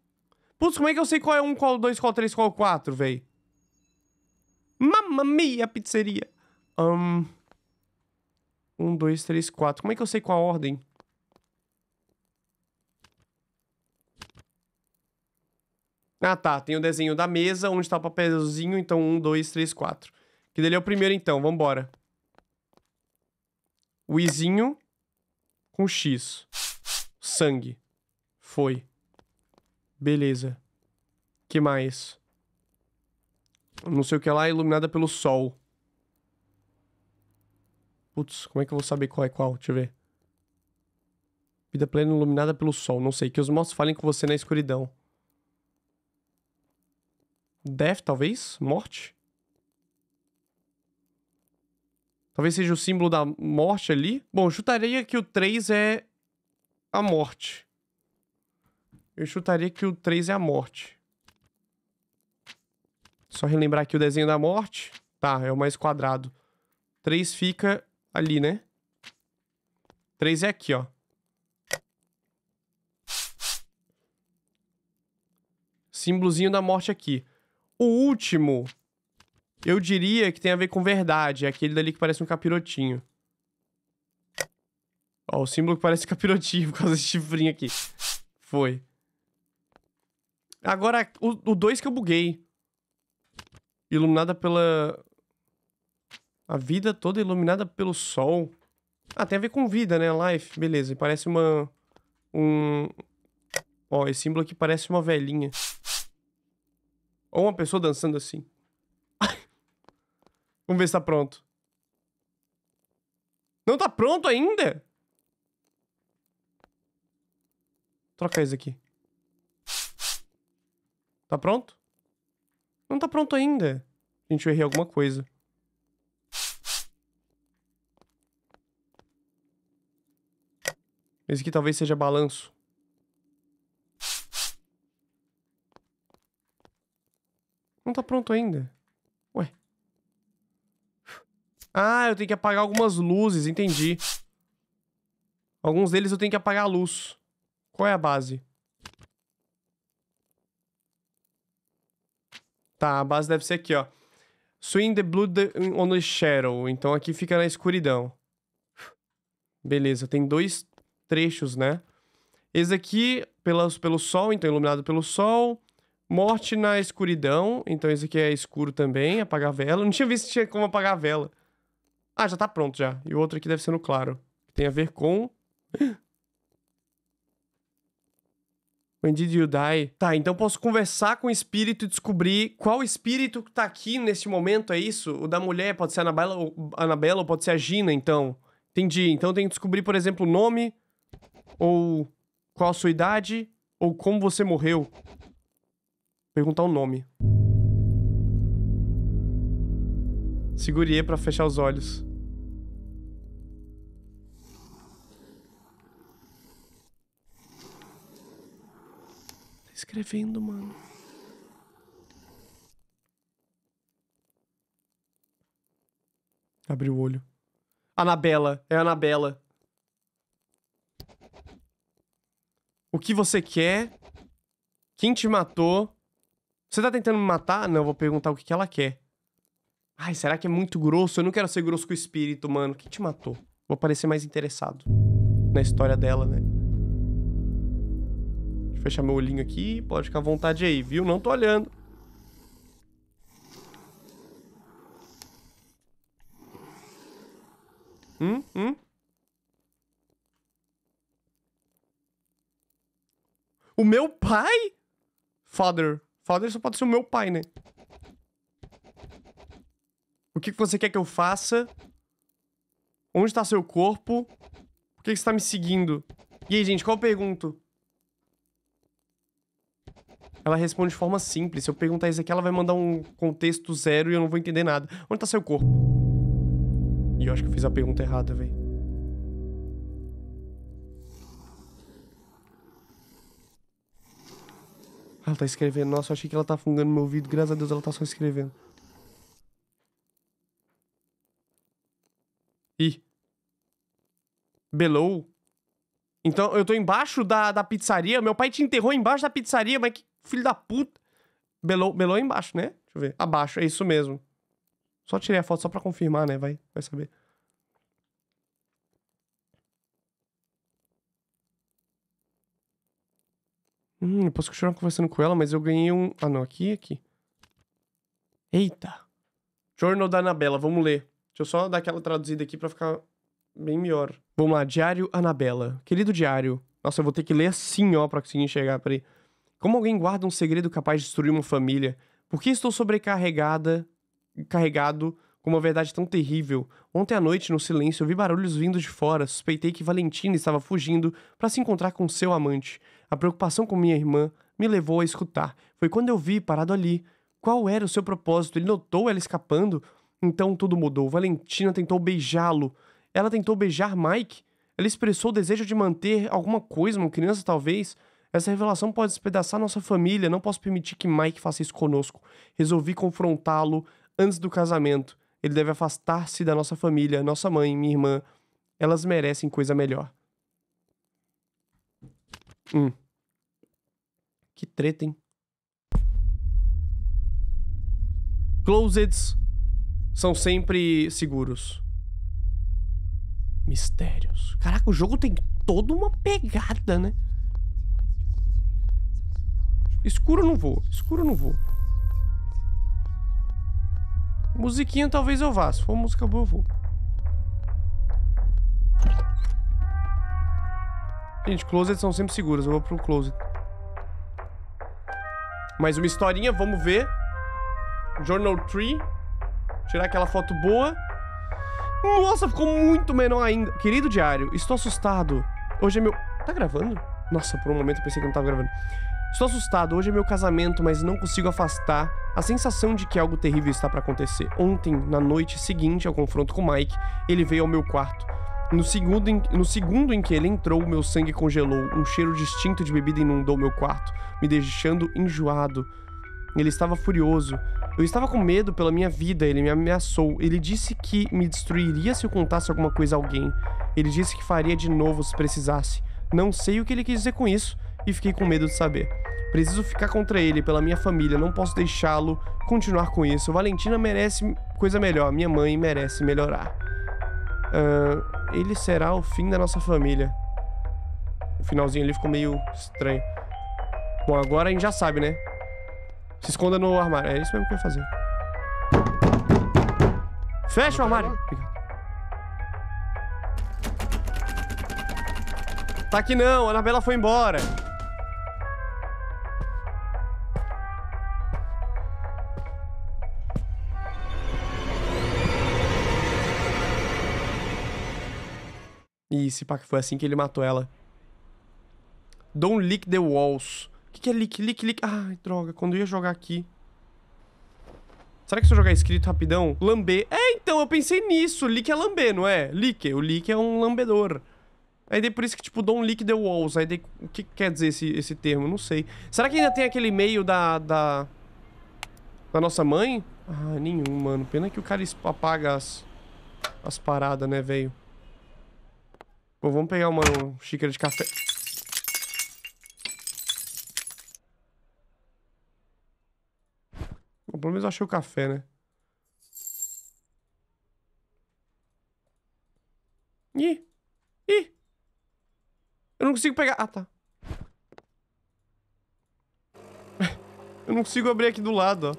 [SPEAKER 1] Putz, como é que eu sei qual é um, qual dois, qual três, qual quatro, véi? Mamma mia, pizzeria. Um, um, dois, três, quatro. Como é que eu sei qual a ordem? Ah, tá. Tem o desenho da mesa, onde tá o papelzinho. Então, um, dois, três, quatro. Que dele é o primeiro, então. Vambora. O Izinho com X. Sangue. Foi. Beleza. Que mais? Não sei o que é lá, iluminada pelo sol. Putz, como é que eu vou saber qual é qual? Deixa eu ver. Vida plena iluminada pelo sol, não sei. Que os monstros falem com você na escuridão. Death, talvez? Morte? Talvez seja o símbolo da morte ali. Bom, chutaria que o 3 é a morte. Eu chutaria que o 3 é a morte. Só relembrar aqui o desenho da morte. Tá, é o mais quadrado. 3 fica ali, né? 3 é aqui, ó. Símbolozinho da morte aqui. O último, eu diria que tem a ver com verdade. É aquele dali que parece um capirotinho. Ó, o símbolo que parece capirotinho por causa desse chifrinho aqui. Foi. Agora, o 2 que eu buguei. Iluminada pela... A vida toda iluminada pelo sol. Ah, tem a ver com vida, né? Life. Beleza. Parece uma... Um... Ó, esse símbolo aqui parece uma velhinha. Ou uma pessoa dançando assim. Vamos ver se tá pronto. Não tá pronto ainda? Troca isso aqui. Tá pronto? Não tá pronto ainda. A Gente, eu errei alguma coisa. Esse aqui talvez seja balanço. Não tá pronto ainda. Ué. Ah, eu tenho que apagar algumas luzes, entendi. Alguns deles eu tenho que apagar a luz. Qual é a base? Tá, a base deve ser aqui, ó. Swing the blood on the shadow. Então aqui fica na escuridão. Beleza, tem dois trechos, né? Esse aqui pelo pelo sol, então iluminado pelo sol. Morte na escuridão. Então isso aqui é escuro também. Apagar a vela. Não tinha visto se tinha como apagar a vela. Ah, já tá pronto já. E o outro aqui deve ser no claro. tem a ver com... When did you die? Tá, então posso conversar com o espírito e descobrir qual espírito que tá aqui neste momento, é isso? O da mulher pode ser a Anabela ou, ou pode ser a Gina, então. Entendi. Então tenho que descobrir, por exemplo, o nome, ou qual a sua idade, ou como você morreu perguntar o nome. Segurei para fechar os olhos. Tá escrevendo, mano. Abri o olho. Anabela, é Anabela. O que você quer? Quem te matou? Você tá tentando me matar? Não, eu vou perguntar o que, que ela quer. Ai, será que é muito grosso? Eu não quero ser grosso com o espírito, mano. Quem te matou? Vou parecer mais interessado na história dela, né? Deixa eu fechar meu olhinho aqui. Pode ficar à vontade aí, viu? Não tô olhando. Hum? Hum? O meu pai? Father. Falar dele só pode ser o meu pai, né? O que você quer que eu faça? Onde está seu corpo? Por que você está me seguindo? E aí, gente, qual eu pergunto? Ela responde de forma simples. Se eu perguntar isso aqui, ela vai mandar um contexto zero e eu não vou entender nada. Onde está seu corpo? E eu acho que eu fiz a pergunta errada, velho. Ela tá escrevendo. Nossa, eu achei que ela tá fungando no meu ouvido. Graças a Deus ela tá só escrevendo. Ih. Below? Então, eu tô embaixo da, da pizzaria. Meu pai te enterrou embaixo da pizzaria, mas que filho da puta. Below, below é embaixo, né? Deixa eu ver. Abaixo, é isso mesmo. Só tirei a foto só pra confirmar, né? Vai, vai saber. Hum, eu posso continuar conversando com ela, mas eu ganhei um... Ah, não. Aqui e aqui. Eita. Journal da Anabela. Vamos ler. Deixa eu só dar aquela traduzida aqui pra ficar bem melhor. Vamos lá. Diário Anabela. Querido diário. Nossa, eu vou ter que ler assim, ó, pra conseguir enxergar. ele. Como alguém guarda um segredo capaz de destruir uma família? Por que estou sobrecarregada... Carregado com uma verdade tão terrível. Ontem à noite, no silêncio, vi barulhos vindos de fora. Suspeitei que Valentina estava fugindo para se encontrar com seu amante. A preocupação com minha irmã me levou a escutar. Foi quando eu vi parado ali. Qual era o seu propósito? Ele notou ela escapando? Então tudo mudou. Valentina tentou beijá-lo. Ela tentou beijar Mike. Ela expressou o desejo de manter alguma coisa, uma criança talvez. Essa revelação pode despedaçar nossa família. Não posso permitir que Mike faça isso conosco. Resolvi confrontá-lo antes do casamento. Ele deve afastar-se da nossa família, nossa mãe, minha irmã. Elas merecem coisa melhor. Hum. Que treta, hein? Closets são sempre seguros. Mistérios. Caraca, o jogo tem toda uma pegada, né? Escuro não vou, escuro não vou. Musiquinha talvez eu vá, se for música boa eu vou. Gente, closets são sempre seguros, eu vou pro closet. Mais uma historinha, vamos ver. Journal Tree. Tirar aquela foto boa. Nossa, ficou muito menor ainda. Querido diário, estou assustado. Hoje é meu... Tá gravando? Nossa, por um momento eu pensei que não tava gravando. Estou assustado, hoje é meu casamento, mas não consigo afastar a sensação de que algo terrível está para acontecer. Ontem, na noite seguinte ao confronto com Mike, ele veio ao meu quarto no segundo, em, no segundo em que ele entrou, meu sangue congelou. Um cheiro distinto de bebida inundou meu quarto, me deixando enjoado. Ele estava furioso. Eu estava com medo pela minha vida, ele me ameaçou. Ele disse que me destruiria se eu contasse alguma coisa a alguém. Ele disse que faria de novo se precisasse. Não sei o que ele quis dizer com isso e fiquei com medo de saber. Preciso ficar contra ele, pela minha família, não posso deixá-lo continuar com isso. Valentina merece coisa melhor, minha mãe merece melhorar. Uh, ele será o fim da nossa família. O finalzinho ali ficou meio estranho. Bom, agora a gente já sabe, né? Se esconda no armário. É isso mesmo que eu ia fazer. Fecha o tá armário. Obrigado. Tá aqui não, a Anabela foi embora. se pá, que foi assim que ele matou ela. Don't lick the walls. O que, que é lick? Lick, lick. Ai, droga. Quando eu ia jogar aqui... Será que se eu jogar escrito rapidão? Lamber. É, então, eu pensei nisso. Lick é lamber, não é? Lick. O lick é um lambedor. Aí daí por isso que, tipo, don't lick the walls. Aí daí, o que, que quer dizer esse, esse termo? Não sei. Será que ainda tem aquele e-mail da, da... Da nossa mãe? Ah, nenhum, mano. Pena que o cara apaga as... As paradas, né, velho? Bom, vamos pegar uma xícara de café. Bom, pelo menos eu achei o café, né? Ih! Ih! Eu não consigo pegar... Ah, tá. Eu não consigo abrir aqui do lado, ó.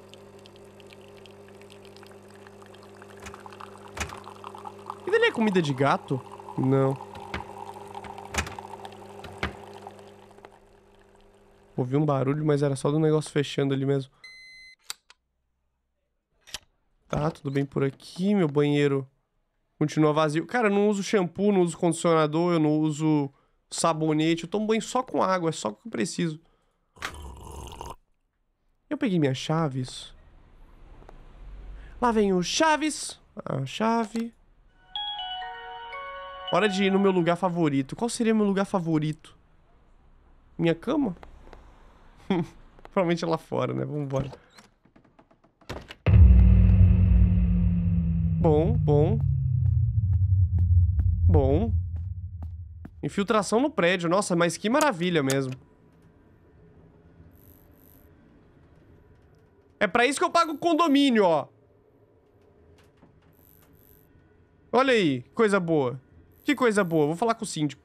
[SPEAKER 1] E dali é comida de gato? Não. Ouvi um barulho, mas era só do negócio fechando ali mesmo. Tá, tudo bem por aqui. Meu banheiro continua vazio. Cara, eu não uso shampoo, não uso condicionador, eu não uso sabonete. Eu tomo banho só com água, é só o que eu preciso. Eu peguei minha chaves. Lá vem o Chaves. A ah, chave. Hora de ir no meu lugar favorito. Qual seria meu lugar favorito? Minha cama? Provavelmente lá fora, né? Vambora. Bom, bom. Bom. Infiltração no prédio. Nossa, mas que maravilha mesmo. É pra isso que eu pago o condomínio, ó. Olha aí, coisa boa. Que coisa boa. Vou falar com o síndico.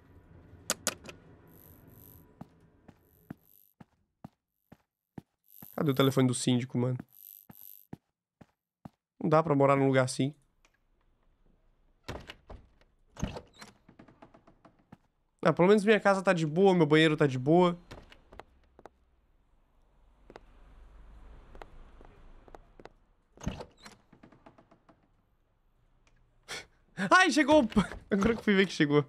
[SPEAKER 1] Cadê o telefone do síndico, mano? Não dá pra morar num lugar assim. Ah, pelo menos minha casa tá de boa, meu banheiro tá de boa. Ai, chegou! Agora que eu fui ver que chegou.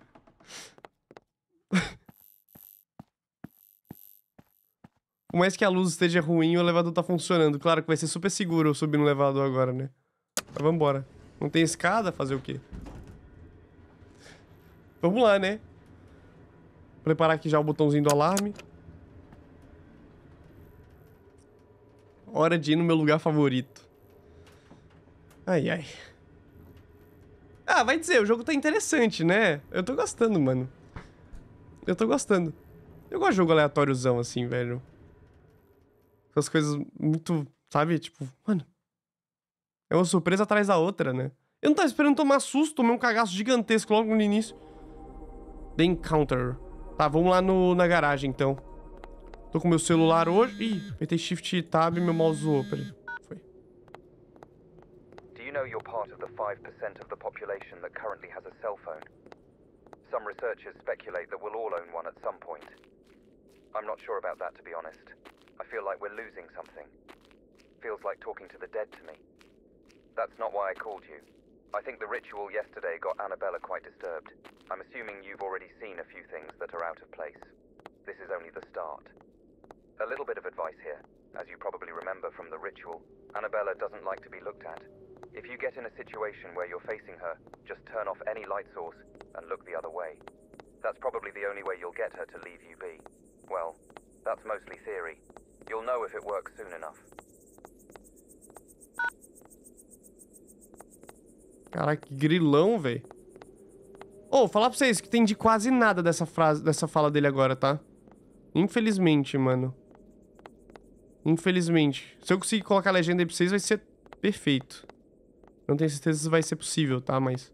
[SPEAKER 1] Por mais que a luz esteja ruim, o elevador tá funcionando. Claro que vai ser super seguro eu subir no elevador agora, né? Mas vambora. Não tem escada? Fazer o quê? Vamos lá, né? Preparar aqui já o botãozinho do alarme. Hora de ir no meu lugar favorito. Ai, ai. Ah, vai dizer, o jogo tá interessante, né? Eu tô gostando, mano. Eu tô gostando. Eu gosto de jogo aleatóriozão, assim, velho. Aquelas coisas muito, sabe? Tipo, mano. É uma surpresa atrás da outra, né? Eu não tava esperando tomar susto, tomei um cagaço gigantesco logo no início. The Encounter. Tá, vamos lá no, na garagem, então. Tô com meu celular hoje. Ih, metei Shift e Tab e meu mouse zoou. Peraí.
[SPEAKER 3] Foi. Você sabe que you're part of the 5% da população que currently has a cell phone? Some researchers speculate that we'll all own one at some point. I'm not sure about that, to be honest. I feel like we're losing something. Feels like talking to the dead to me. That's not why I called you. I think the ritual yesterday got Annabella quite disturbed. I'm assuming you've already seen a few things that are out of place. This is only the start. A little bit of advice here. As you probably remember from the ritual, Annabella doesn't like to be looked at. If you get in a situation where you're facing her, just turn off any light source and look the other way. That's probably the only way you'll get her to leave you be. Well, that's mostly theory, You'll know if it works soon enough.
[SPEAKER 1] Caraca, que grilão, velho. Ô, oh, falar pra vocês que tem de quase nada dessa frase, dessa fala dele agora, tá? Infelizmente, mano. Infelizmente. Se eu conseguir colocar a legenda aí pra vocês, vai ser perfeito. Não tenho certeza se vai ser possível, tá? Mas...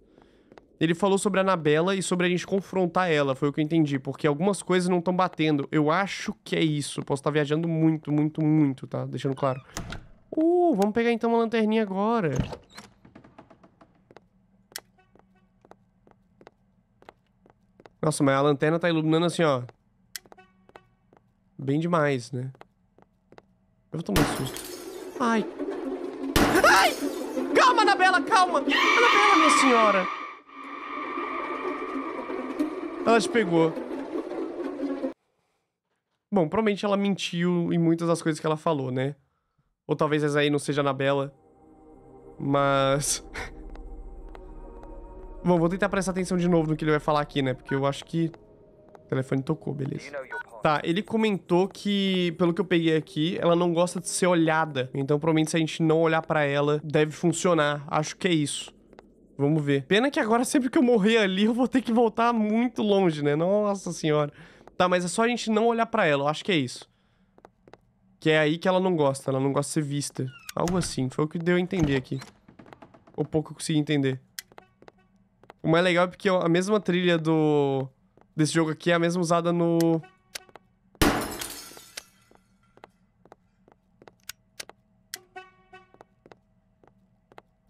[SPEAKER 1] Ele falou sobre a Anabela e sobre a gente confrontar ela, foi o que eu entendi, porque algumas coisas não estão batendo. Eu acho que é isso. Posso estar tá viajando muito, muito, muito, tá? Deixando claro. Uh, vamos pegar então uma lanterninha agora. Nossa, mas a lanterna tá iluminando assim, ó. Bem demais, né? Eu vou tomar um susto. Ai. Ai! Calma, Anabela, calma! Anabela, minha senhora! Ela te pegou. Bom, provavelmente ela mentiu em muitas das coisas que ela falou, né? Ou talvez essa aí não seja a Bela. Mas... Bom, vou tentar prestar atenção de novo no que ele vai falar aqui, né? Porque eu acho que... O telefone tocou, beleza. Tá, ele comentou que, pelo que eu peguei aqui, ela não gosta de ser olhada. Então, provavelmente, se a gente não olhar pra ela, deve funcionar. Acho que é isso. Vamos ver. Pena que agora, sempre que eu morrer ali, eu vou ter que voltar muito longe, né? Nossa senhora. Tá, mas é só a gente não olhar pra ela. Eu acho que é isso. Que é aí que ela não gosta. Ela não gosta de ser vista. Algo assim. Foi o que deu a entender aqui. O pouco eu consegui entender. O mais legal é porque a mesma trilha do... Desse jogo aqui é a mesma usada no...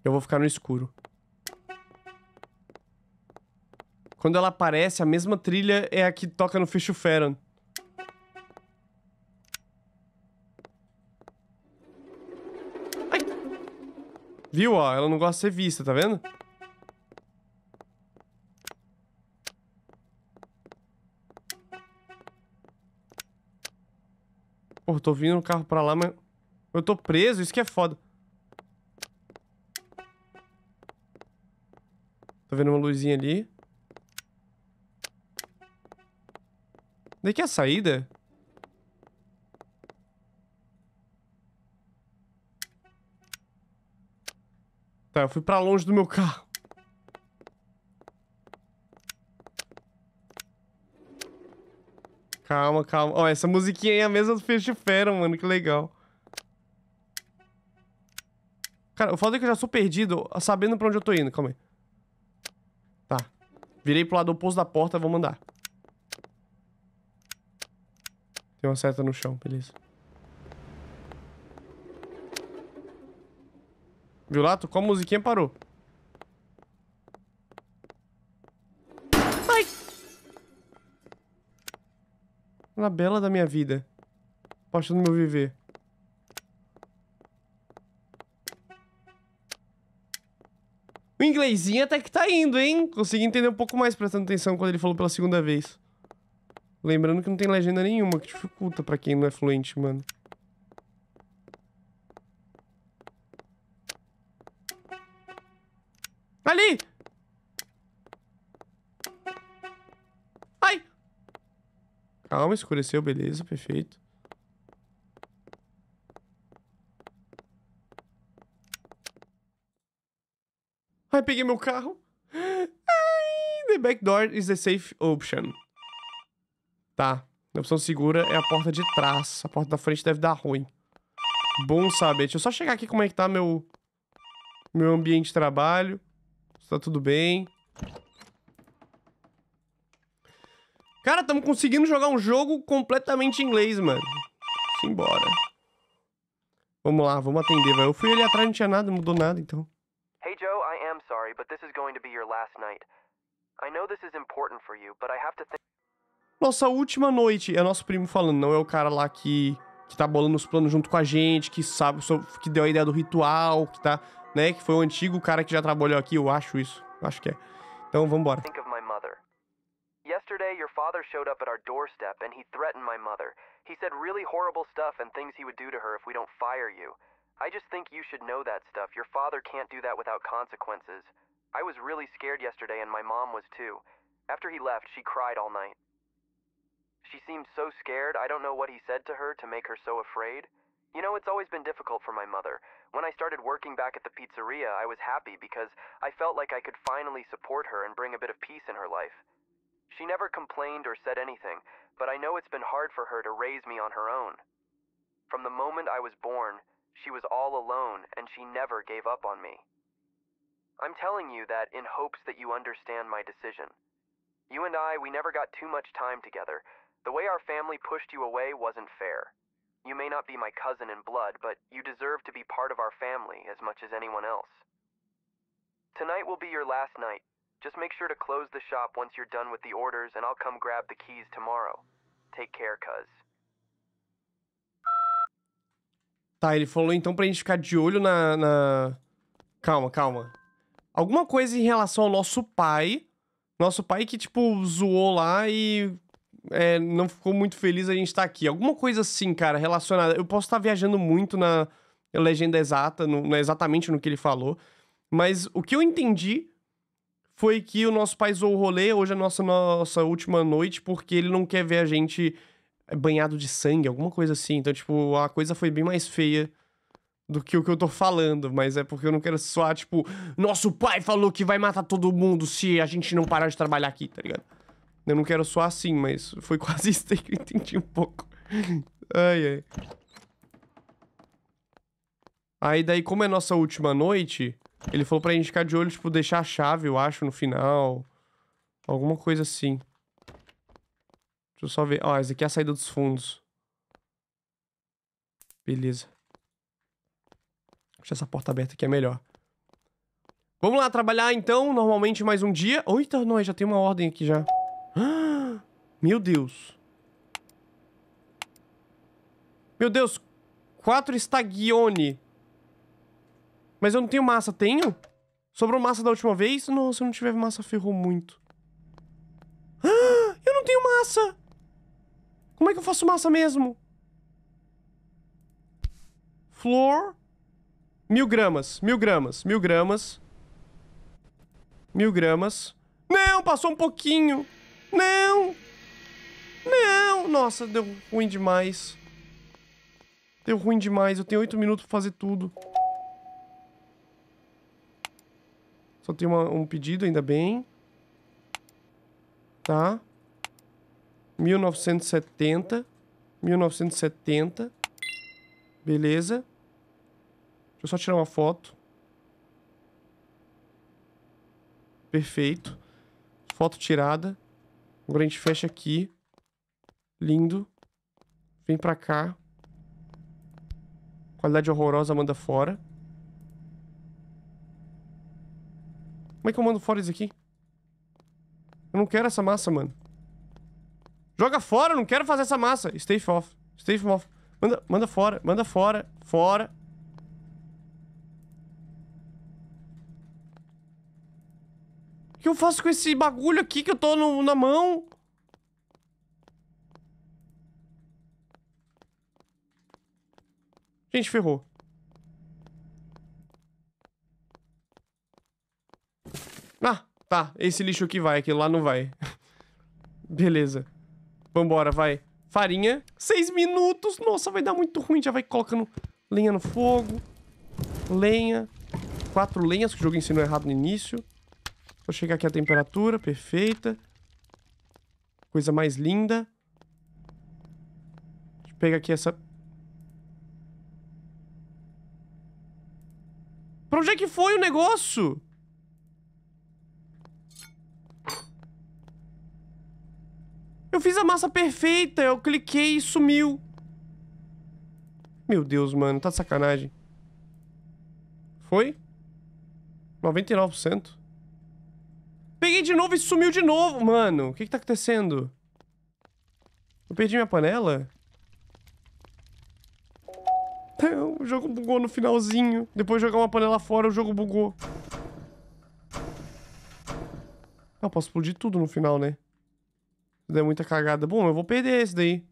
[SPEAKER 1] Eu vou ficar no escuro. Quando ela aparece, a mesma trilha é a que toca no Fish Feron. Ai. Viu, ó? Ela não gosta de ser vista, tá vendo? Pô, tô vindo no carro pra lá, mas... Eu tô preso, isso que é foda. Tô vendo uma luzinha ali. Onde é que é a saída? Tá, eu fui pra longe do meu carro. Calma, calma. Ó, essa musiquinha aí é a mesma do Fecho de Fera, mano. Que legal. Cara, o foda é que eu já sou perdido sabendo pra onde eu tô indo. Calma aí. Tá. Virei pro lado oposto da porta, vou mandar. Tem uma seta no chão, beleza. Viu lá? Tocou a musiquinha parou. Ai! Na bela da minha vida. Posta no meu viver. O inglesinho até que tá indo, hein? Consegui entender um pouco mais prestando atenção quando ele falou pela segunda vez. Lembrando que não tem legenda nenhuma, que dificulta pra quem não é fluente, mano. Ali! Ai! Calma, escureceu, beleza, perfeito. Ai, peguei meu carro. Ai, the back door is the safe option. Tá. A opção segura é a porta de trás. A porta da frente deve dar ruim. Bom saber. Deixa eu só chegar aqui como é que tá meu... Meu ambiente de trabalho. Se tá tudo bem. Cara, estamos conseguindo jogar um jogo completamente em inglês, mano. Simbora. Vamos lá, vamos atender, velho. Eu fui ali atrás, não tinha nada, não mudou nada, então.
[SPEAKER 2] Hey Joe, I am sorry, but this is going to be your last night. I know this is important for you, but I have to think...
[SPEAKER 1] Nossa última noite. É nosso primo falando, não é o cara lá que, que tá bolando os planos junto com a gente, que sabe, que deu a ideia do ritual, que tá, né? Que foi o antigo cara que já trabalhou aqui, eu acho isso. Eu acho que é. Então vambora.
[SPEAKER 2] vamos embora. Yesterday, your father showed up at our doorstep and he threatened my mother. He said really horrible stuff and things he would do to her if we don't fire you. I just think you should know that stuff. Your father can't do that without consequences. I was really scared yesterday and my mom was too. After he left, she cried all night. She seemed so scared, I don't know what he said to her to make her so afraid. You know, it's always been difficult for my mother. When I started working back at the pizzeria, I was happy because I felt like I could finally support her and bring a bit of peace in her life. She never complained or said anything, but I know it's been hard for her to raise me on her own. From the moment I was born, she was all alone and she never gave up on me. I'm telling you that in hopes that you understand my decision. You and I, we never got too much time together, the way our family pushed you away wasn't fair. You may not be my cousin in blood, but you deserve to be part of our family as much as anyone else. Tonight will be your last night. Just make sure to close the shop once you're done with the orders, and I'll come grab the keys tomorrow. Take care, cuz.
[SPEAKER 1] Tá, ele falou então pra gente ficar de olho na, na... Calma, calma. Alguma coisa em relação ao nosso pai. Nosso pai que, tipo, zoou lá e é, não ficou muito feliz a gente estar tá aqui. Alguma coisa assim, cara, relacionada. Eu posso estar tá viajando muito na legenda exata, no, não exatamente no que ele falou, mas o que eu entendi foi que o nosso pai zoou o rolê, hoje é a nossa, nossa última noite, porque ele não quer ver a gente é, banhado de sangue, alguma coisa assim. Então, tipo, a coisa foi bem mais feia do que o que eu tô falando, mas é porque eu não quero soar, tipo, nosso pai falou que vai matar todo mundo se a gente não parar de trabalhar aqui, tá ligado? Eu não quero só assim, mas foi quase isso que eu entendi um pouco. Ai, ai. Aí daí, como é nossa última noite, ele falou pra gente ficar de olho, tipo, deixar a chave, eu acho, no final. Alguma coisa assim. Deixa eu só ver. Ó, ah, essa aqui é a saída dos fundos. Beleza. Deixa essa porta aberta aqui, é melhor. Vamos lá trabalhar, então. Normalmente, mais um dia. Oita, não, já tem uma ordem aqui já. meu Deus. Meu Deus, quatro stagione. Mas eu não tenho massa, tenho? Sobrou massa da última vez? Não, se eu não tiver massa, ferrou muito. eu não tenho massa! Como é que eu faço massa mesmo? Flor. Mil gramas, mil gramas, mil gramas. Mil gramas. Não, passou um pouquinho. Não! Não! Nossa, deu ruim demais. Deu ruim demais. Eu tenho oito minutos pra fazer tudo. Só tem uma, um pedido, ainda bem. Tá. 1970. 1970. Beleza. Deixa eu só tirar uma foto. Perfeito. Foto tirada. Agora a gente fecha aqui. Lindo. Vem pra cá. Qualidade horrorosa, manda fora. Como é que eu mando fora isso aqui? Eu não quero essa massa, mano. Joga fora, eu não quero fazer essa massa. Stay off. Stay off. Manda, manda fora, manda fora, fora, que eu faço com esse bagulho aqui que eu tô no, na mão? Gente, ferrou. Ah, tá. Esse lixo aqui vai, aquele lá não vai. Beleza. Vambora, vai. Farinha. Seis minutos. Nossa, vai dar muito ruim. Já vai colocando lenha no fogo. Lenha. Quatro lenhas, que o jogo ensinou errado no início. Vou chegar aqui a temperatura, perfeita. Coisa mais linda. Pega aqui essa... Pra onde é que foi o negócio? Eu fiz a massa perfeita, eu cliquei e sumiu. Meu Deus, mano, tá de sacanagem. Foi? 99% peguei de novo e sumiu de novo. Mano, o que que tá acontecendo? Eu perdi minha panela? Não, é, o jogo bugou no finalzinho. Depois de jogar uma panela fora, o jogo bugou. Ah, posso explodir tudo no final, né? Se muita cagada. Bom, eu vou perder esse daí.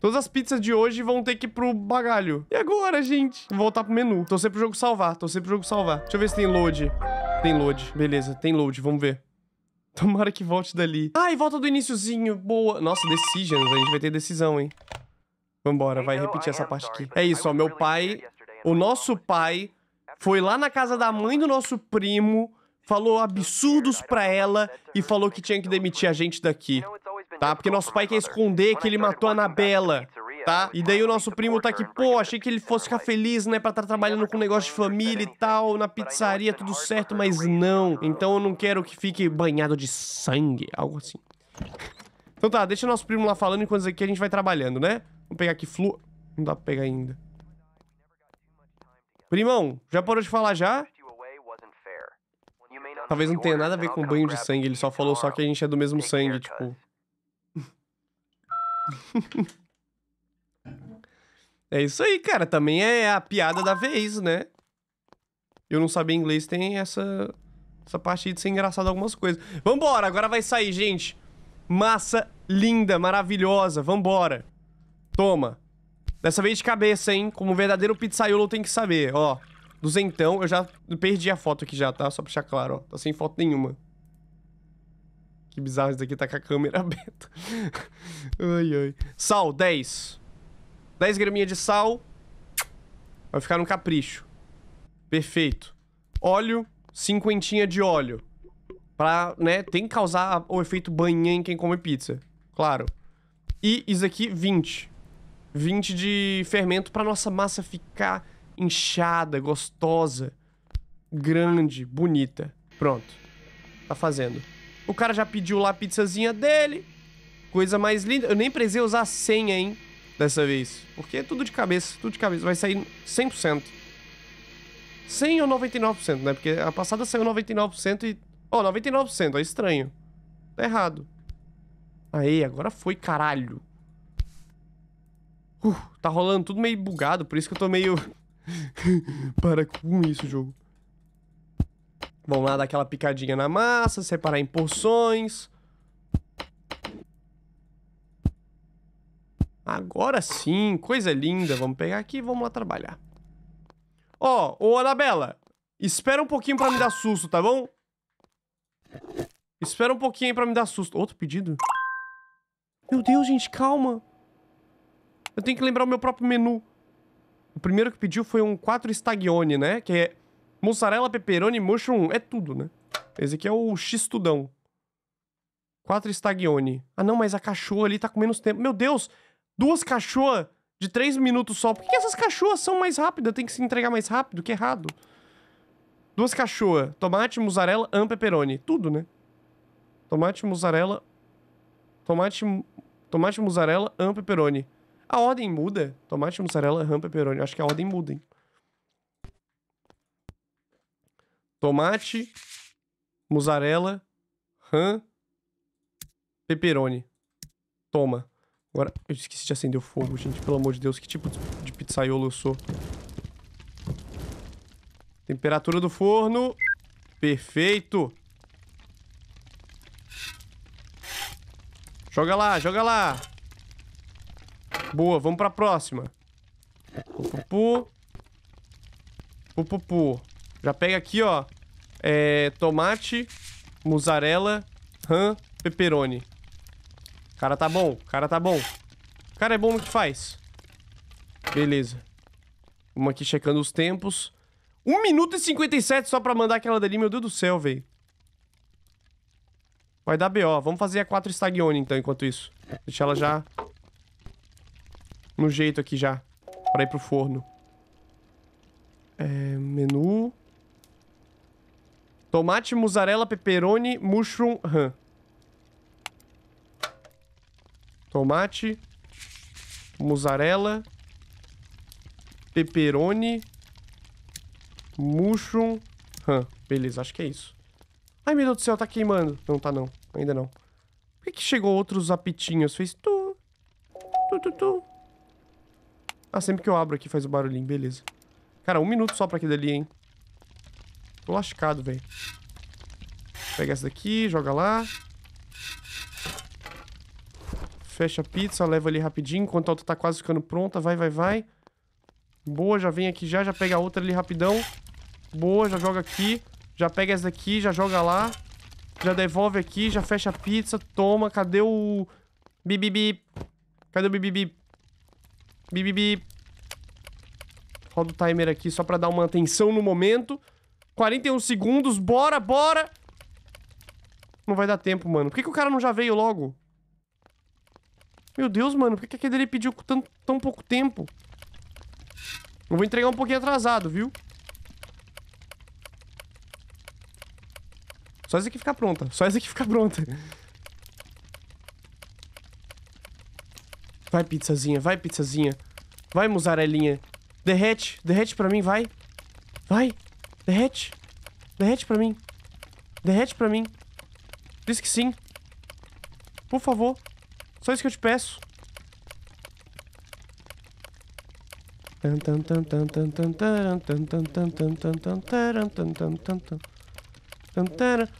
[SPEAKER 1] Todas as pizzas de hoje vão ter que ir pro bagalho. E agora, gente? Vou voltar pro menu. Tô sempre pro jogo salvar, tô sempre pro jogo salvar. Deixa eu ver se tem load. Tem load. Beleza, tem load. Vamos ver. Tomara que volte dali. Ah, e volta do iníciozinho. Boa. Nossa, decisions. A gente vai ter decisão, hein? Vambora, vai repetir essa parte aqui. É isso, ó. Meu pai... O nosso pai foi lá na casa da mãe do nosso primo, falou absurdos pra ela e falou que tinha que demitir a gente daqui. Tá? Porque nosso pai quer esconder que ele matou a Anabela tá? E daí o nosso primo tá aqui, pô, achei que ele fosse ficar feliz, né, pra estar tá trabalhando com negócio de família e tal, na pizzaria, tudo certo, mas não. Então eu não quero que fique banhado de sangue, algo assim. Então tá, deixa o nosso primo lá falando enquanto aqui a gente vai trabalhando, né? Vamos pegar aqui flu... Não dá pra pegar ainda. Primão, já parou de falar já?
[SPEAKER 2] Talvez não tenha nada a ver com banho de sangue,
[SPEAKER 1] ele só falou só que a gente é do mesmo sangue, tipo... É isso aí, cara. Também é a piada da vez, né? Eu não sabia inglês, tem essa, essa parte de ser engraçado algumas coisas. Vambora, agora vai sair, gente. Massa linda, maravilhosa. Vambora. Toma. Dessa vez de cabeça, hein? Como verdadeiro pizzaiolo tem que saber, ó. Duzentão, eu já perdi a foto aqui já, tá? Só pra deixar claro, ó. Tá sem foto nenhuma. Que bizarro isso daqui, tá com a câmera aberta. ai, ai. Sal, 10. 10 graminhas de sal. Vai ficar um capricho. Perfeito. Óleo, cinquentinha de óleo. Pra, né, tem que causar o efeito banho em quem come pizza. Claro. E isso aqui, 20. 20 de fermento pra nossa massa ficar inchada, gostosa, grande, bonita. Pronto. Tá fazendo. O cara já pediu lá a pizzazinha dele. Coisa mais linda. Eu nem precisei usar a senha, hein? dessa vez. Porque é tudo de cabeça, tudo de cabeça. Vai sair 100%. 100 ou 99%, né? Porque a passada saiu 99% e... Ó, oh, 99%, é estranho. Tá errado. Aí, agora foi, caralho. Uh, tá rolando tudo meio bugado, por isso que eu tô meio... Para com isso, jogo. Vamos lá dar aquela picadinha na massa, separar em porções... Agora sim, coisa linda. Vamos pegar aqui e vamos lá trabalhar. Ó, oh, ô Anabela, espera um pouquinho pra me dar susto, tá bom? Espera um pouquinho aí pra me dar susto. Outro pedido? Meu Deus, gente, calma. Eu tenho que lembrar o meu próprio menu. O primeiro que pediu foi um 4 stagione, né? Que é mussarela, pepperoni, mushroom, é tudo, né? Esse aqui é o x-tudão. 4 stagione. Ah não, mas a cachorra ali tá com menos tempo. Meu Deus, Duas cachorras de três minutos só. Por que, essas cachorras são mais rápidas? Tem que se entregar mais rápido, que errado. Duas cachorras. Tomate, mussarela, ham pepperoni. Tudo, né? Tomate, mussarela... Tomate... Tomate, mussarela, and pepperoni. A ordem muda? Tomate, mussarela, ham pepperoni. Acho que a ordem muda, hein? Tomate, mussarela, ham, pepperoni. Toma. Agora, eu esqueci de acender o fogo, gente. Pelo amor de Deus, que tipo de pizzaiolo eu sou? Temperatura do forno. Perfeito. Joga lá, joga lá. Boa, vamos pra próxima. Pupupu. Pupupu. Já pega aqui, ó. É, tomate, mussarela, rã, peperoni. Cara tá bom, cara tá bom. Cara é bom no que faz. Beleza. Uma aqui checando os tempos. 1 minuto e 57 só pra mandar aquela dali. Meu Deus do céu, velho. Vai dar B.O. Vamos fazer a 4 Stagione, então, enquanto isso. Deixa ela já... No jeito aqui já. Pra ir pro forno. É, menu... Tomate, mussarela, pepperoni, mushroom, ham. tomate, mussarela, pepperoni, mushroom, hum, beleza, acho que é isso. Ai, meu Deus do céu, tá queimando. Não, tá não, ainda não. Por que, que chegou outros apitinhos? Fez tu, tu, tu, tu. Ah, sempre que eu abro aqui faz o barulhinho, beleza. Cara, um minuto só pra aquele ali, hein. Tô lascado, velho. Pega essa daqui, joga lá fecha a pizza, leva ali rapidinho, enquanto a outra tá quase ficando pronta. Vai, vai, vai. Boa, já vem aqui já, já pega a outra ali rapidão. Boa, já joga aqui. Já pega essa daqui, já joga lá. Já devolve aqui, já fecha a pizza. Toma, cadê o... Bibibi? Cadê o bibibi? Bibibi. Roda o timer aqui só pra dar uma atenção no momento. 41 segundos, bora, bora! Não vai dar tempo, mano. Por que, que o cara não já veio logo? Meu Deus, mano, por que aquele ele pediu com tão pouco tempo? Eu vou entregar um pouquinho atrasado, viu? Só essa aqui ficar pronta. Só essa aqui ficar pronta. Vai, pizzazinha. Vai, pizzazinha. Vai, musarelinha. Derrete. Derrete pra mim, vai. Vai. Derrete. Derrete pra mim. Derrete pra mim. Diz que sim. Por favor. Só isso que eu te peço.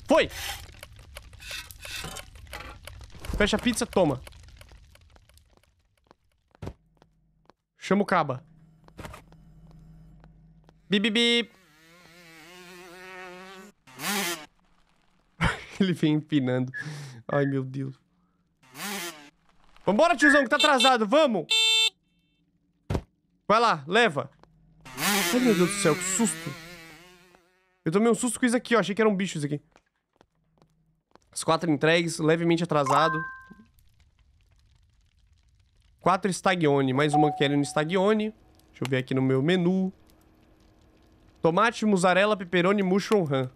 [SPEAKER 1] Foi! Fecha a pizza, toma. Chama o caba. Bibibi. Ele vem empinando. Ai, meu Deus. Vambora, tiozão, que tá atrasado, vamos! Vai lá, leva. Ai, meu Deus do céu, que susto. Eu tomei um susto com isso aqui, ó. Achei que eram bichos aqui. As quatro entregues, levemente atrasado. Quatro stagione. Mais uma querendo é stagione. Deixa eu ver aqui no meu menu. Tomate, mussarela, pepperoni, mushroom ham.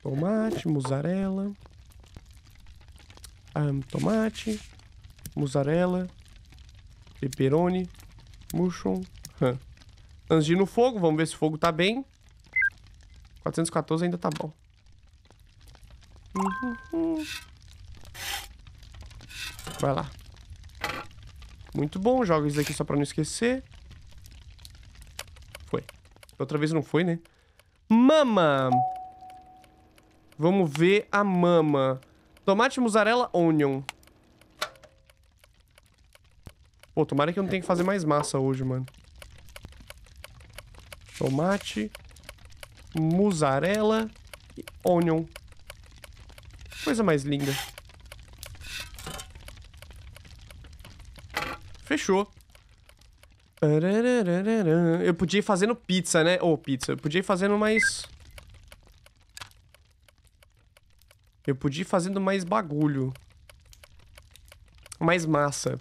[SPEAKER 1] Tomate, mussarela um, tomate, mussarela, pepperoni, mushroom. Huh. Antes de ir no fogo, vamos ver se o fogo tá bem. 414 ainda tá bom. Uhum. Vai lá. Muito bom, joga isso daqui só pra não esquecer. Foi. Outra vez não foi, né? Mama! Vamos ver a mama. Tomate, mussarela, onion. Pô, tomara que eu não tenha que fazer mais massa hoje, mano. Tomate, mussarela e onion. Coisa mais linda. Fechou. Eu podia ir fazendo pizza, né? Ou oh, pizza. Eu podia ir fazendo mais... Eu podia ir fazendo mais bagulho. Mais massa.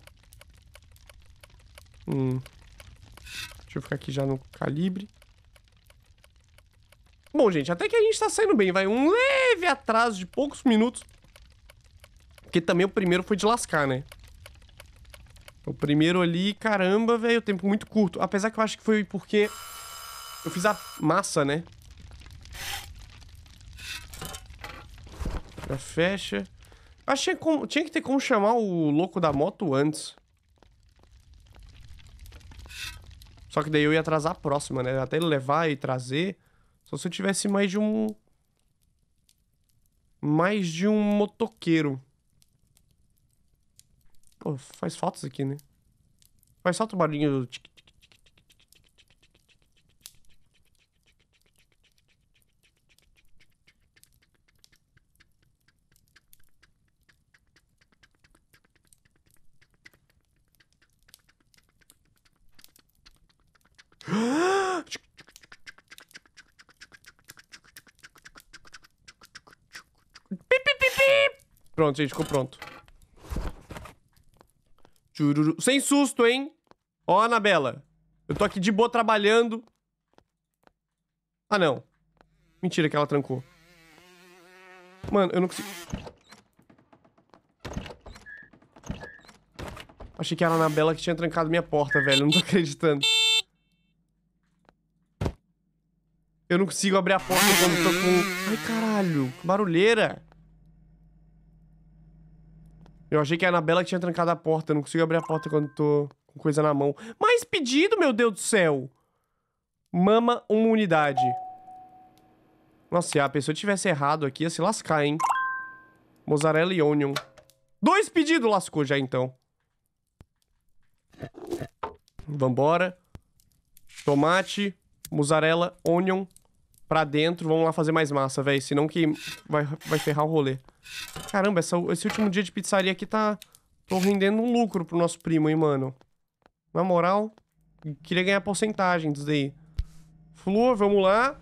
[SPEAKER 1] Hum. Deixa eu ficar aqui já no calibre. Bom, gente, até que a gente tá saindo bem. Vai um leve atraso de poucos minutos. Porque também o primeiro foi de lascar, né? O primeiro ali, caramba, velho, tempo muito curto. Apesar que eu acho que foi porque eu fiz a massa, né? Já fecha. Achei que Tinha que ter como chamar o louco da moto antes. Só que daí eu ia atrasar a próxima, né? Até ele levar e trazer. Só se eu tivesse mais de um... Mais de um motoqueiro. Pô, faz fotos aqui, né? Faz falta o barulhinho do tic Pronto, gente, ficou pronto. Sem susto, hein? Ó, Anabela. Eu tô aqui de boa trabalhando. Ah, não. Mentira que ela trancou. Mano, eu não consigo... Achei que era a Anabela que tinha trancado minha porta, velho. Eu não tô acreditando. Eu não consigo abrir a porta quando tô com... Ai, caralho. Que barulheira. Eu achei que a Anabela tinha trancado a porta. Eu não consigo abrir a porta quando tô com coisa na mão. Mais pedido, meu Deus do céu! Mama uma unidade. Nossa, se a pessoa tivesse errado aqui, ia se lascar, hein? Mozzarella e onion. Dois pedidos lascou já, então. Vambora. Tomate, mozzarella, onion pra dentro, vamos lá fazer mais massa, velho. Senão que vai, vai ferrar o rolê. Caramba, essa, esse último dia de pizzaria aqui tá... Tô rendendo um lucro pro nosso primo, hein, mano. Na moral, queria ganhar porcentagem disso daí. Flor, vamos lá.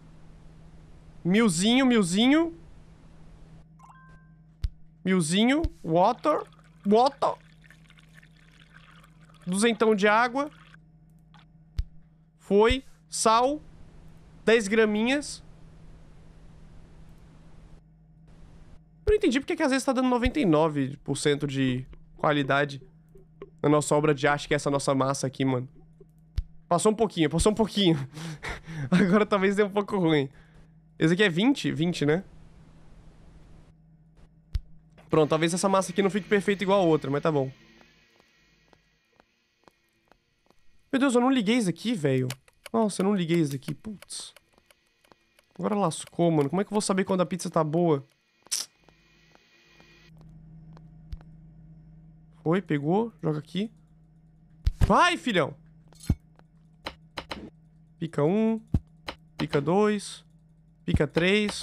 [SPEAKER 1] Milzinho, milzinho. Milzinho, water, water. Duzentão de água. Foi. Sal. 10 graminhas. Eu não entendi porque que às vezes tá dando 99% de qualidade na nossa obra de arte, que é essa nossa massa aqui, mano. Passou um pouquinho, passou um pouquinho. Agora talvez dê um pouco ruim. Esse aqui é 20? 20, né? Pronto, talvez essa massa aqui não fique perfeita igual a outra, mas tá bom. Meu Deus, eu não liguei isso aqui, velho. Nossa, eu não liguei isso daqui. Putz. Agora lascou, mano. Como é que eu vou saber quando a pizza tá boa? Foi, pegou. Joga aqui. Vai, filhão! Pica um. Pica dois. Pica três.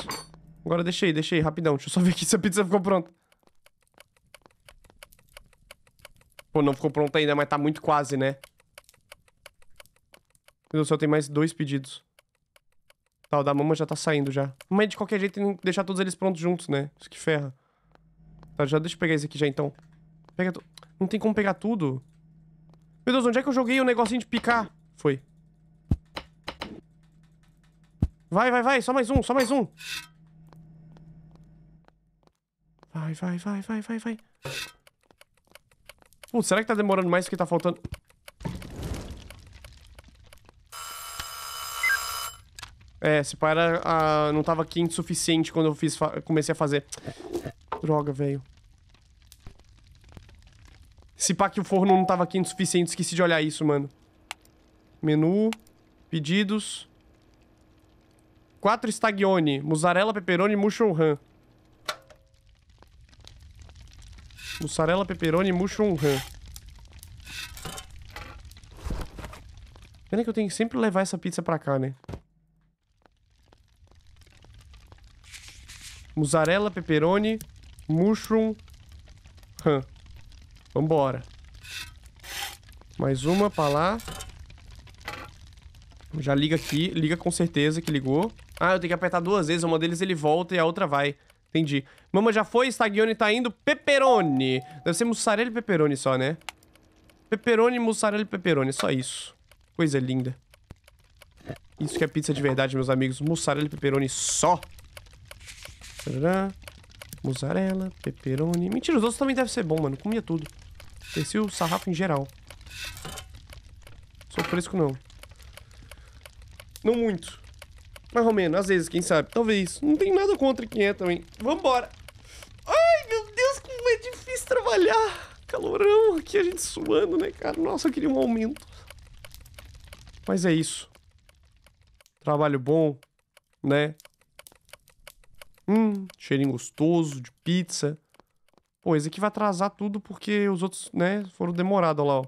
[SPEAKER 1] Agora deixa aí, deixa aí, rapidão. Deixa eu só ver aqui se a pizza ficou pronta. Pô, não ficou pronta ainda, mas tá muito quase, né? Meu Deus do céu, tem mais dois pedidos. Tá, o da mama já tá saindo já. Mas de qualquer jeito tem que deixar todos eles prontos juntos, né? Isso que ferra. Tá, já deixa eu pegar esse aqui já então. Pega tu... Não tem como pegar tudo. Meu Deus, onde é que eu joguei o negocinho de picar? Foi. Vai, vai, vai. Só mais um, só mais um. Vai, vai, vai, vai, vai, vai. Putz, será que tá demorando mais porque tá faltando... É, se pá, ah, não tava quente o suficiente quando eu fiz, comecei a fazer. Droga, velho. Se pá que o forno não tava quente o suficiente, esqueci de olhar isso, mano. Menu, pedidos. Quatro stagione, mussarela, pepperoni, mushroom ham. Mussarela, pepperoni, mushroom ham. Pena que eu tenho que sempre levar essa pizza pra cá, né? Mussarela, pepperoni, mushroom, Hum, Vambora. Mais uma pra lá. Já liga aqui. Liga com certeza que ligou. Ah, eu tenho que apertar duas vezes. Uma deles ele volta e a outra vai. Entendi. Mama já foi, Stagione tá indo. Pepperoni. Deve ser mussarela e pepperoni só, né? Pepperoni, mussarela e pepperoni. Só isso. Coisa linda. Isso que é pizza de verdade, meus amigos. Mussarela e pepperoni só. Mozzarella, peperoni. pepperoni. Mentira, os outros também devem ser bom, mano. Comia tudo. Desci o sarrafo em geral. Sou fresco, não. Não muito. Mais ou menos, às vezes, quem sabe. Talvez. Não tem nada contra quem é também. Vambora. Ai, meu Deus, como é difícil trabalhar. Calorão aqui, a gente suando, né, cara? Nossa, eu queria um aumento. Mas é isso. Trabalho bom, né? Hum, cheirinho gostoso de pizza. Pô, esse aqui vai atrasar tudo porque os outros, né, foram demorados, lá, ó.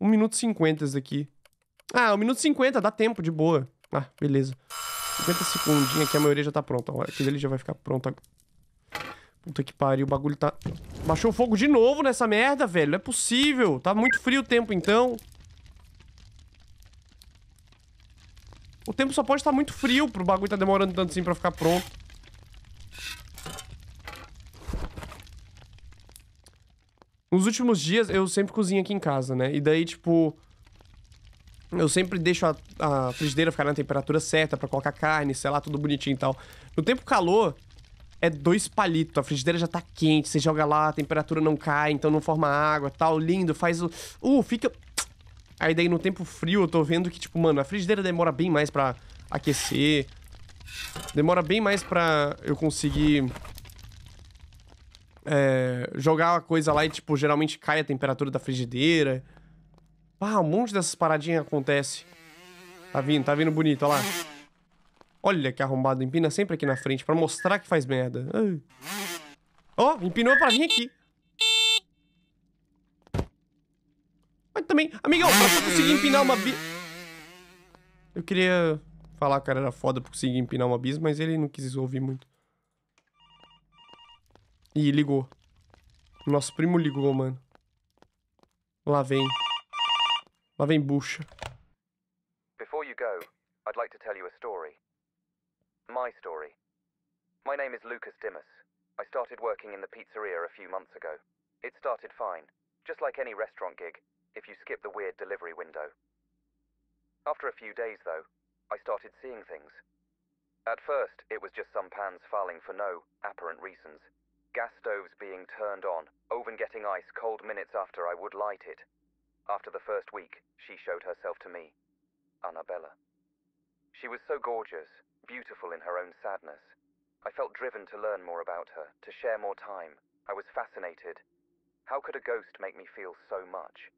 [SPEAKER 1] 1 minuto e 50 esse daqui. Ah, 1 minuto e 50, dá tempo, de boa. Ah, beleza. 50 segundinhos aqui, a maioria já tá pronta. Aquele ali já vai ficar pronto agora. Puta que pariu, o bagulho tá... Baixou fogo de novo nessa merda, velho. Não é possível. Tá muito frio o tempo, então. O tempo só pode estar tá muito frio pro bagulho tá demorando tanto assim pra ficar pronto. Nos últimos dias, eu sempre cozinho aqui em casa, né? E daí, tipo... Eu sempre deixo a, a frigideira ficar na temperatura certa para colocar carne, sei lá, tudo bonitinho e tal. No tempo calor, é dois palitos. A frigideira já tá quente, você joga lá, a temperatura não cai, então não forma água tal. Lindo, faz o... Uh, fica... Aí daí no tempo frio eu tô vendo que, tipo, mano, a frigideira demora bem mais pra aquecer. Demora bem mais pra eu conseguir é, jogar a coisa lá e, tipo, geralmente cai a temperatura da frigideira. Ah, um monte dessas paradinhas acontece. Tá vindo, tá vindo bonito, olha lá. Olha que arrombado, empina sempre aqui na frente pra mostrar que faz merda. Ó, oh, empinou pra vir aqui. Mas também... Amigão, pra eu conseguir empinar uma bis... Eu queria falar que era foda pra conseguir empinar uma bis, mas ele não quis ouvir muito. Ih, ligou. Nosso primo ligou, mano. Lá vem. Lá vem bucha.
[SPEAKER 3] Before you go, I'd like to tell you a story. My story. My name is Lucas Dimas. I started working in the pizzeria a few months ago. It started fine, just like any restaurant gig, if you skip the weird delivery window. After a few days, though, I started seeing things. At first, it was just some pans filing for no apparent reasons gas stoves being turned on, oven getting ice cold minutes after I would light it. After the first week, she showed herself to me, Annabella. She was so gorgeous, beautiful in her own sadness. I felt driven to learn more about her, to share more time. I was fascinated. How could a ghost make me feel so much?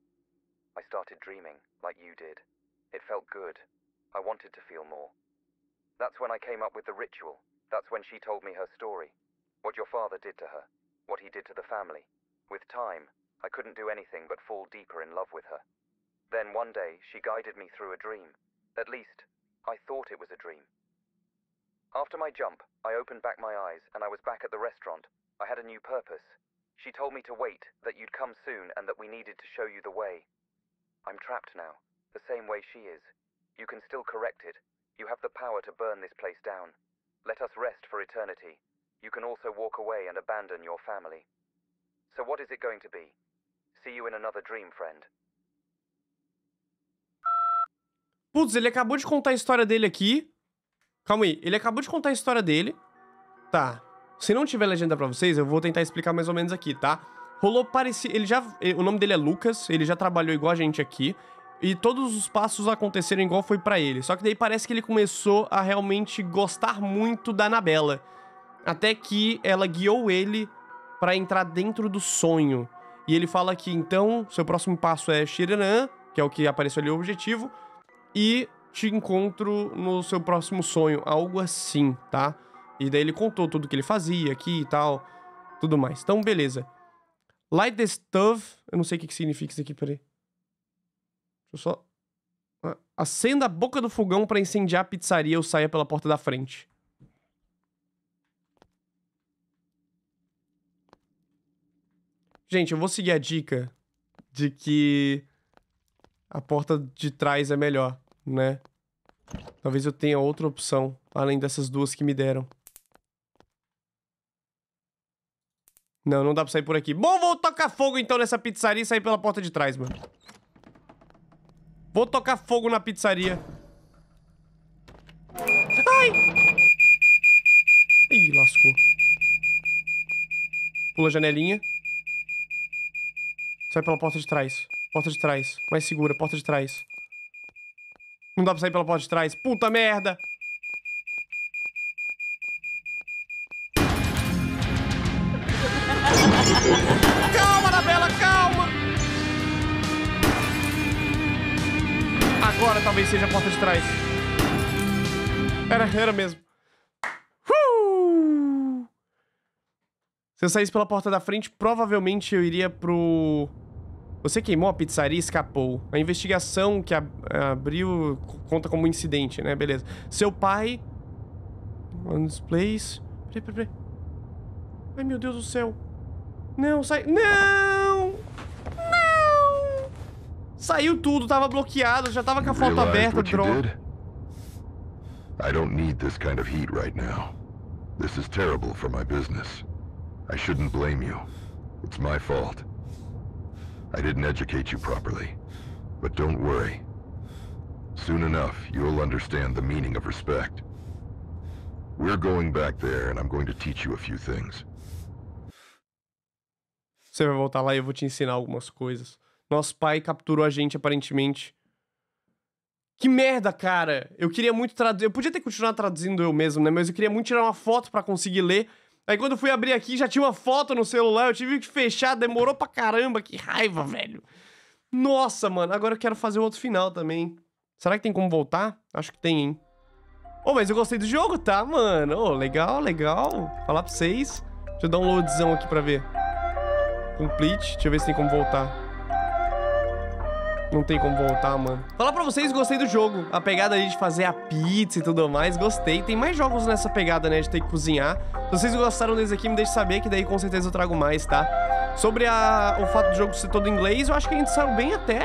[SPEAKER 3] I started dreaming, like you did. It felt good. I wanted to feel more. That's when I came up with the ritual. That's when she told me her story. What your father did to her, what he did to the family. With time, I couldn't do anything but fall deeper in love with her. Then one day, she guided me through a dream. At least, I thought it was a dream. After my jump, I opened back my eyes and I was back at the restaurant. I had a new purpose. She told me to wait, that you'd come soon, and that we needed to show you the way. I'm trapped now, the same way she is. You can still correct it. You have the power to burn this place down. Let us rest for eternity, You can also walk away and abandon your family. So what is it going to be? See you in another dream, friend.
[SPEAKER 1] Putz, ele acabou de contar a história dele aqui. Calma aí, ele acabou de contar a história dele. Tá. Se não tiver legenda pra vocês, eu vou tentar explicar mais ou menos aqui, tá? Rolou parecido. Ele já. Eh, o nome dele é Lucas, ele já trabalhou igual a gente aqui. E todos os passos aconteceram igual foi para ele. Só que daí parece que ele começou a realmente gostar muito da Anabela. Até que ela guiou ele para entrar dentro do sonho. E ele fala que então seu próximo passo é Shiranan, que é o que apareceu ali o objetivo, e te encontro no seu próximo sonho, algo assim, tá? E daí ele contou tudo que ele fazia aqui e tal, tudo mais. Então, beleza. Light the stuff. Eu não sei o que, que significa isso aqui, peraí. Deixa eu só. Ah, acenda a boca do fogão para incendiar a pizzaria ou saia pela porta da frente. Gente, eu vou seguir a dica de que a porta de trás é melhor, né? Talvez eu tenha outra opção, além dessas duas que me deram. Não, não dá pra sair por aqui. Bom, vou tocar fogo então nessa pizzaria e sair pela porta de trás, mano. Vou tocar fogo na pizzaria. Ai! Ih, lascou. Pula a janelinha. Sai pela porta de trás. Porta de trás. Mais segura, porta de trás. Não dá pra sair pela porta de trás. Puta merda! calma, Anabela, calma! Agora talvez seja a porta de trás. Era, era mesmo. Se eu saísse pela porta da frente, provavelmente eu iria pro... Você queimou a pizzaria e escapou. A investigação que ab abriu conta como um incidente, né? Beleza. Seu pai... On place... Peraí, peraí, peraí. Ai, meu Deus do céu. Não, sai... Não! Não! Saiu tudo, tava bloqueado, já tava com a foto aberta, droga.
[SPEAKER 2] I don't need this kind of heat right now. This is terrible for my business. I shouldn't blame you. It's my fault. I didn't educate you properly. But don't worry. Soon enough, you'll understand the meaning of respect. We're going back there and I'm going to teach you a few things.
[SPEAKER 1] Você vai voltar lá e eu vou te ensinar algumas coisas. Nosso pai capturou a gente, aparentemente. Que merda, cara! Eu queria muito traduzir. Eu podia ter continuado traduzindo eu mesmo, né? Mas eu queria muito tirar uma foto para conseguir ler Aí quando eu fui abrir aqui, já tinha uma foto no celular, eu tive que fechar, demorou pra caramba, que raiva, velho. Nossa, mano, agora eu quero fazer o outro final também. Será que tem como voltar? Acho que tem, hein? Ô, oh, mas eu gostei do jogo, tá, mano? Ô, oh, legal, legal. Falar pra vocês. Deixa eu dar um loadzão aqui pra ver. Complete. Deixa eu ver se tem como voltar. Não tem como voltar, mano. Falar pra vocês, gostei do jogo. A pegada ali de fazer a pizza e tudo mais, gostei. Tem mais jogos nessa pegada, né, de ter que cozinhar. Se vocês gostaram desse aqui, me deixe saber, que daí com certeza eu trago mais, tá? Sobre a, o fato do jogo ser todo em inglês, eu acho que a gente saiu bem até,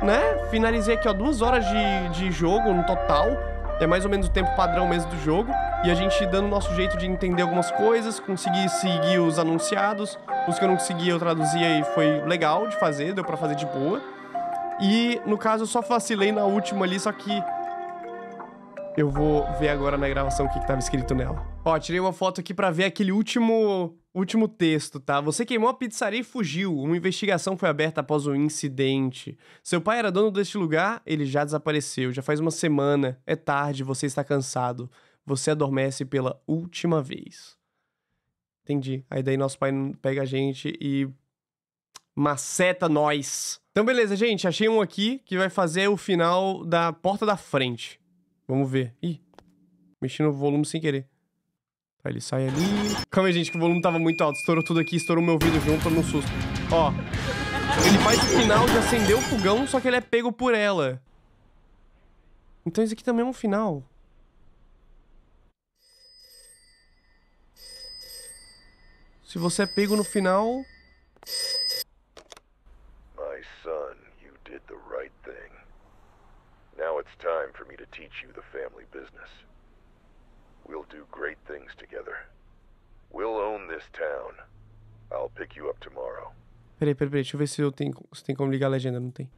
[SPEAKER 1] né? Finalizei aqui, ó, duas horas de, de jogo no total. É mais ou menos o tempo padrão mesmo do jogo. E a gente dando o nosso jeito de entender algumas coisas, conseguir seguir os anunciados. Os que eu não conseguia, eu traduzia e foi legal de fazer, deu pra fazer de boa. E, no caso, eu só facilei na última ali, só que... Eu vou ver agora na gravação o que, que tava escrito nela. Ó, tirei uma foto aqui pra ver aquele último... Último texto, tá? Você queimou a pizzaria e fugiu. Uma investigação foi aberta após o um incidente. Seu pai era dono deste lugar, ele já desapareceu. Já faz uma semana. É tarde, você está cansado. Você adormece pela última vez. Entendi. Aí daí nosso pai pega a gente e maceta nós. Então, beleza, gente. Achei um aqui que vai fazer o final da porta da frente. Vamos ver. Ih, mexi no volume sem querer. Tá, ele sai ali. Calma aí, gente, que o volume tava muito alto. Estourou tudo aqui, estourou meu ouvido junto, tomei um susto. Ó, ele faz o final de acender o fogão, só que ele é pego por ela. Então isso aqui também é um final. Se você é pego no final,
[SPEAKER 2] Now it's time for me to teach you the family business. We'll do great things together. We'll own this town. I'll pick
[SPEAKER 1] you up tomorrow. Peraí, peraí, peraí. Deixa eu ver se eu tenho, se tem como ligar a legenda. Não tem.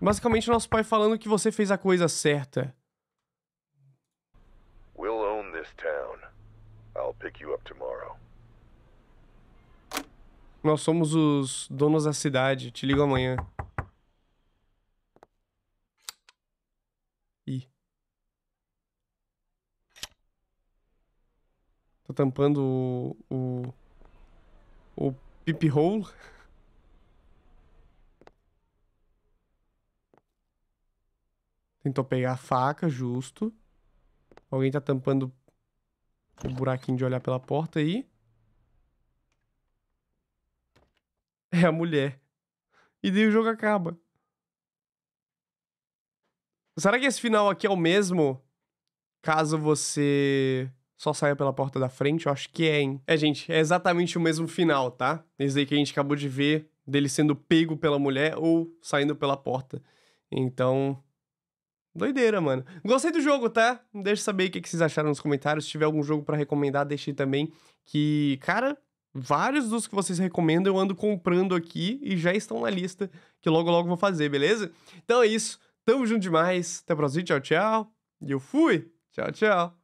[SPEAKER 1] Basicamente, nosso pai falando que você fez a coisa certa.
[SPEAKER 2] We'll own this
[SPEAKER 3] town. I'll pick you up tomorrow.
[SPEAKER 1] Nós somos os donos da cidade. Te ligo amanhã. Ih. Tô tampando o... O, o pipi hole. Tentou pegar a faca, justo. Alguém tá tampando o buraquinho de olhar pela porta aí. é a mulher. E daí o jogo acaba. Será que esse final aqui é o mesmo? Caso você só saia pela porta da frente, eu acho que é, hein? É, gente, é exatamente o mesmo final, tá? Esse aí que a gente acabou de ver, dele sendo pego pela mulher ou saindo pela porta. Então, Doideira, mano. Gostei do jogo, tá? Deixa eu saber o que vocês acharam nos comentários. Se tiver algum jogo para recomendar, deixe também. Que, cara, Vários dos que vocês recomendam eu ando comprando aqui e já estão na lista, que logo logo vou fazer, beleza? Então é isso. Tamo junto demais. Até a próxima. Tchau, tchau. E eu fui. Tchau, tchau.